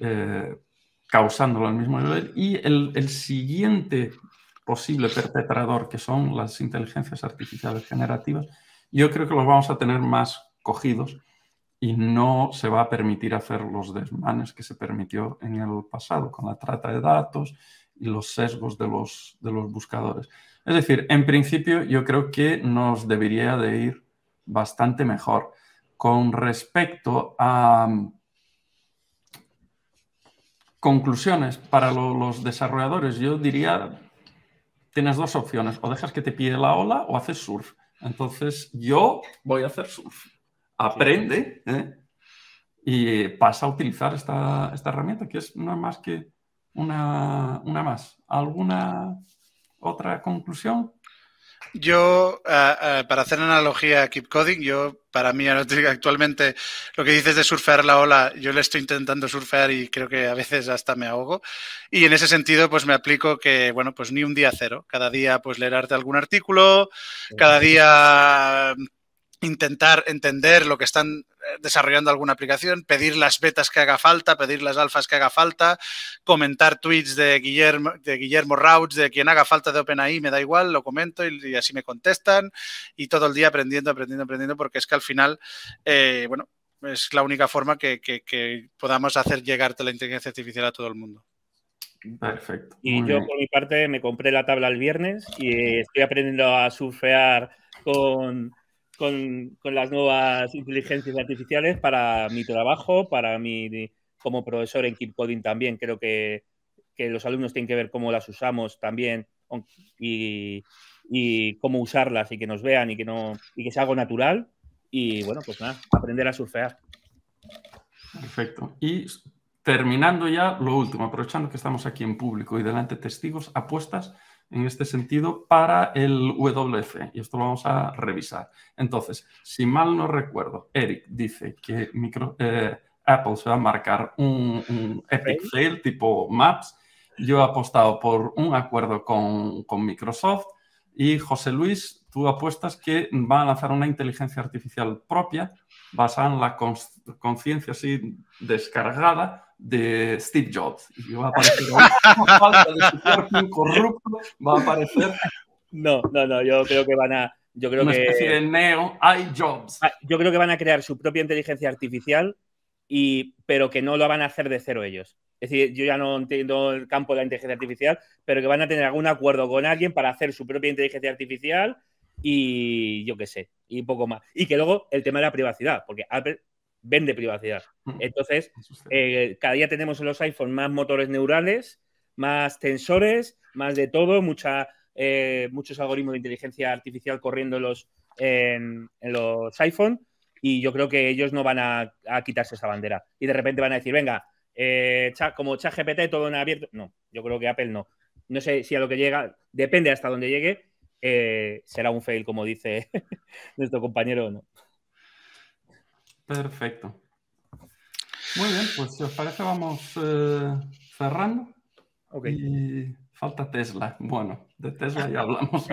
eh, causándolo al mismo nivel. Y el, siguiente posible perpetrador, que son las inteligencias artificiales generativas, yo creo que los vamos a tener más cogidos y no se va a permitir hacer los desmanes que se permitió en el pasado con la trata de datos y los sesgos de los, de los buscadores. Es decir, en principio yo creo que nos debería de ir bastante mejor con respecto a um, conclusiones para los desarrolladores, yo diría, tienes dos opciones, o dejas que te pide la ola o haces surf. Entonces yo voy a hacer surf. Aprende ¿eh? y pasa a utilizar esta, herramienta, que es no más que una más. ¿Alguna otra conclusión? Yo, eh, eh, para hacer analogía a Keep Coding, yo, para mí actualmente, lo que dices de surfear la ola, yo le estoy intentando surfear y creo que a veces hasta me ahogo. Y en ese sentido, pues me aplico que, bueno, pues ni un día cero. Cada día, pues leerarte algún artículo, cada día intentar entender lo que están eh, desarrollando alguna aplicación, pedir las betas que haga falta, pedir las alfas que haga falta, comentar tweets de Guillermo, de Guillermo Rauch, de quien haga falta de OpenAI, me da igual, lo comento y, así me contestan y todo el día aprendiendo, aprendiendo, aprendiendo, porque es que al final, eh, bueno, es la única forma que, podamos hacer llegar la inteligencia artificial a todo el mundo. Perfecto. Y yo, por mi parte, me compré la tabla el viernes y estoy aprendiendo a surfear con, con, las nuevas inteligencias artificiales para mi trabajo, para mí como profesor en Keep Coding también. Creo que, que los alumnos tienen que ver cómo las usamos también y, y, cómo usarlas y que nos vean y que no y que sea algo natural. Y bueno, pues nada, aprender a surfear. Perfecto. Y terminando ya, lo último, aprovechando que estamos aquí en público y delante testigos, apuestas en este sentido para el WF y esto lo vamos a revisar. Entonces, si mal no recuerdo, Eric dice que eh, Apple se va a marcar un, epic fail tipo Maps. Yo he apostado por un acuerdo con Microsoft y José Luis tú apuestas que van a lanzar una inteligencia artificial propia basada en la conciencia así descargada de Steve Jobs. Y va a aparecer una corrupto, va a aparecer... No, no, no, yo creo que van a... Yo creo una especie neo Hay Jobs. Ah, yo creo que van a crear su propia inteligencia artificial, y, pero que no lo van a hacer de cero ellos. Es decir, yo ya no entiendo el campo de la inteligencia artificial, pero que van a tener algún acuerdo con alguien para hacer su propia inteligencia artificial y yo qué sé, y poco más. Y que luego el tema de la privacidad, porque Apple vende privacidad. Mm. Entonces, eh, cada día tenemos en los iPhones más motores neurales, más tensores, más de todo, mucha, eh, muchos algoritmos de inteligencia artificial corriendo en los, en, los iPhone y yo creo que ellos no van a, quitarse esa bandera. Y de repente van a decir, venga, eh, cha, como ChatGPT todo en abierto. No, yo creo que Apple no. No sé si a lo que llega, depende hasta dónde llegue, eh, será un fail, como dice (laughs) nuestro compañero o no. Perfecto. Muy bien, pues si os parece vamos eh, cerrando. Y falta Tesla. Bueno, de Tesla ya (laughs) hablamos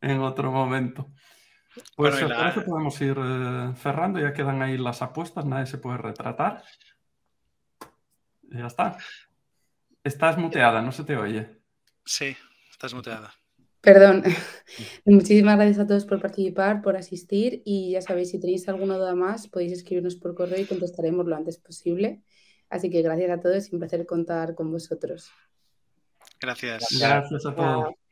en otro momento. Pues si os parece podemos ir eh, cerrando, ya quedan ahí las apuestas, nadie se puede retratar. ya está. Estás muteada, no se te oye. Sí, estás muteada. Perdón. (laughs) Muchísimas gracias a todos por participar, por asistir y ya sabéis, si tenéis alguna duda más, podéis escribirnos por correo y contestaremos lo antes posible. Así que gracias a todos y un placer contar con vosotros. Gracias. Gracias a todos.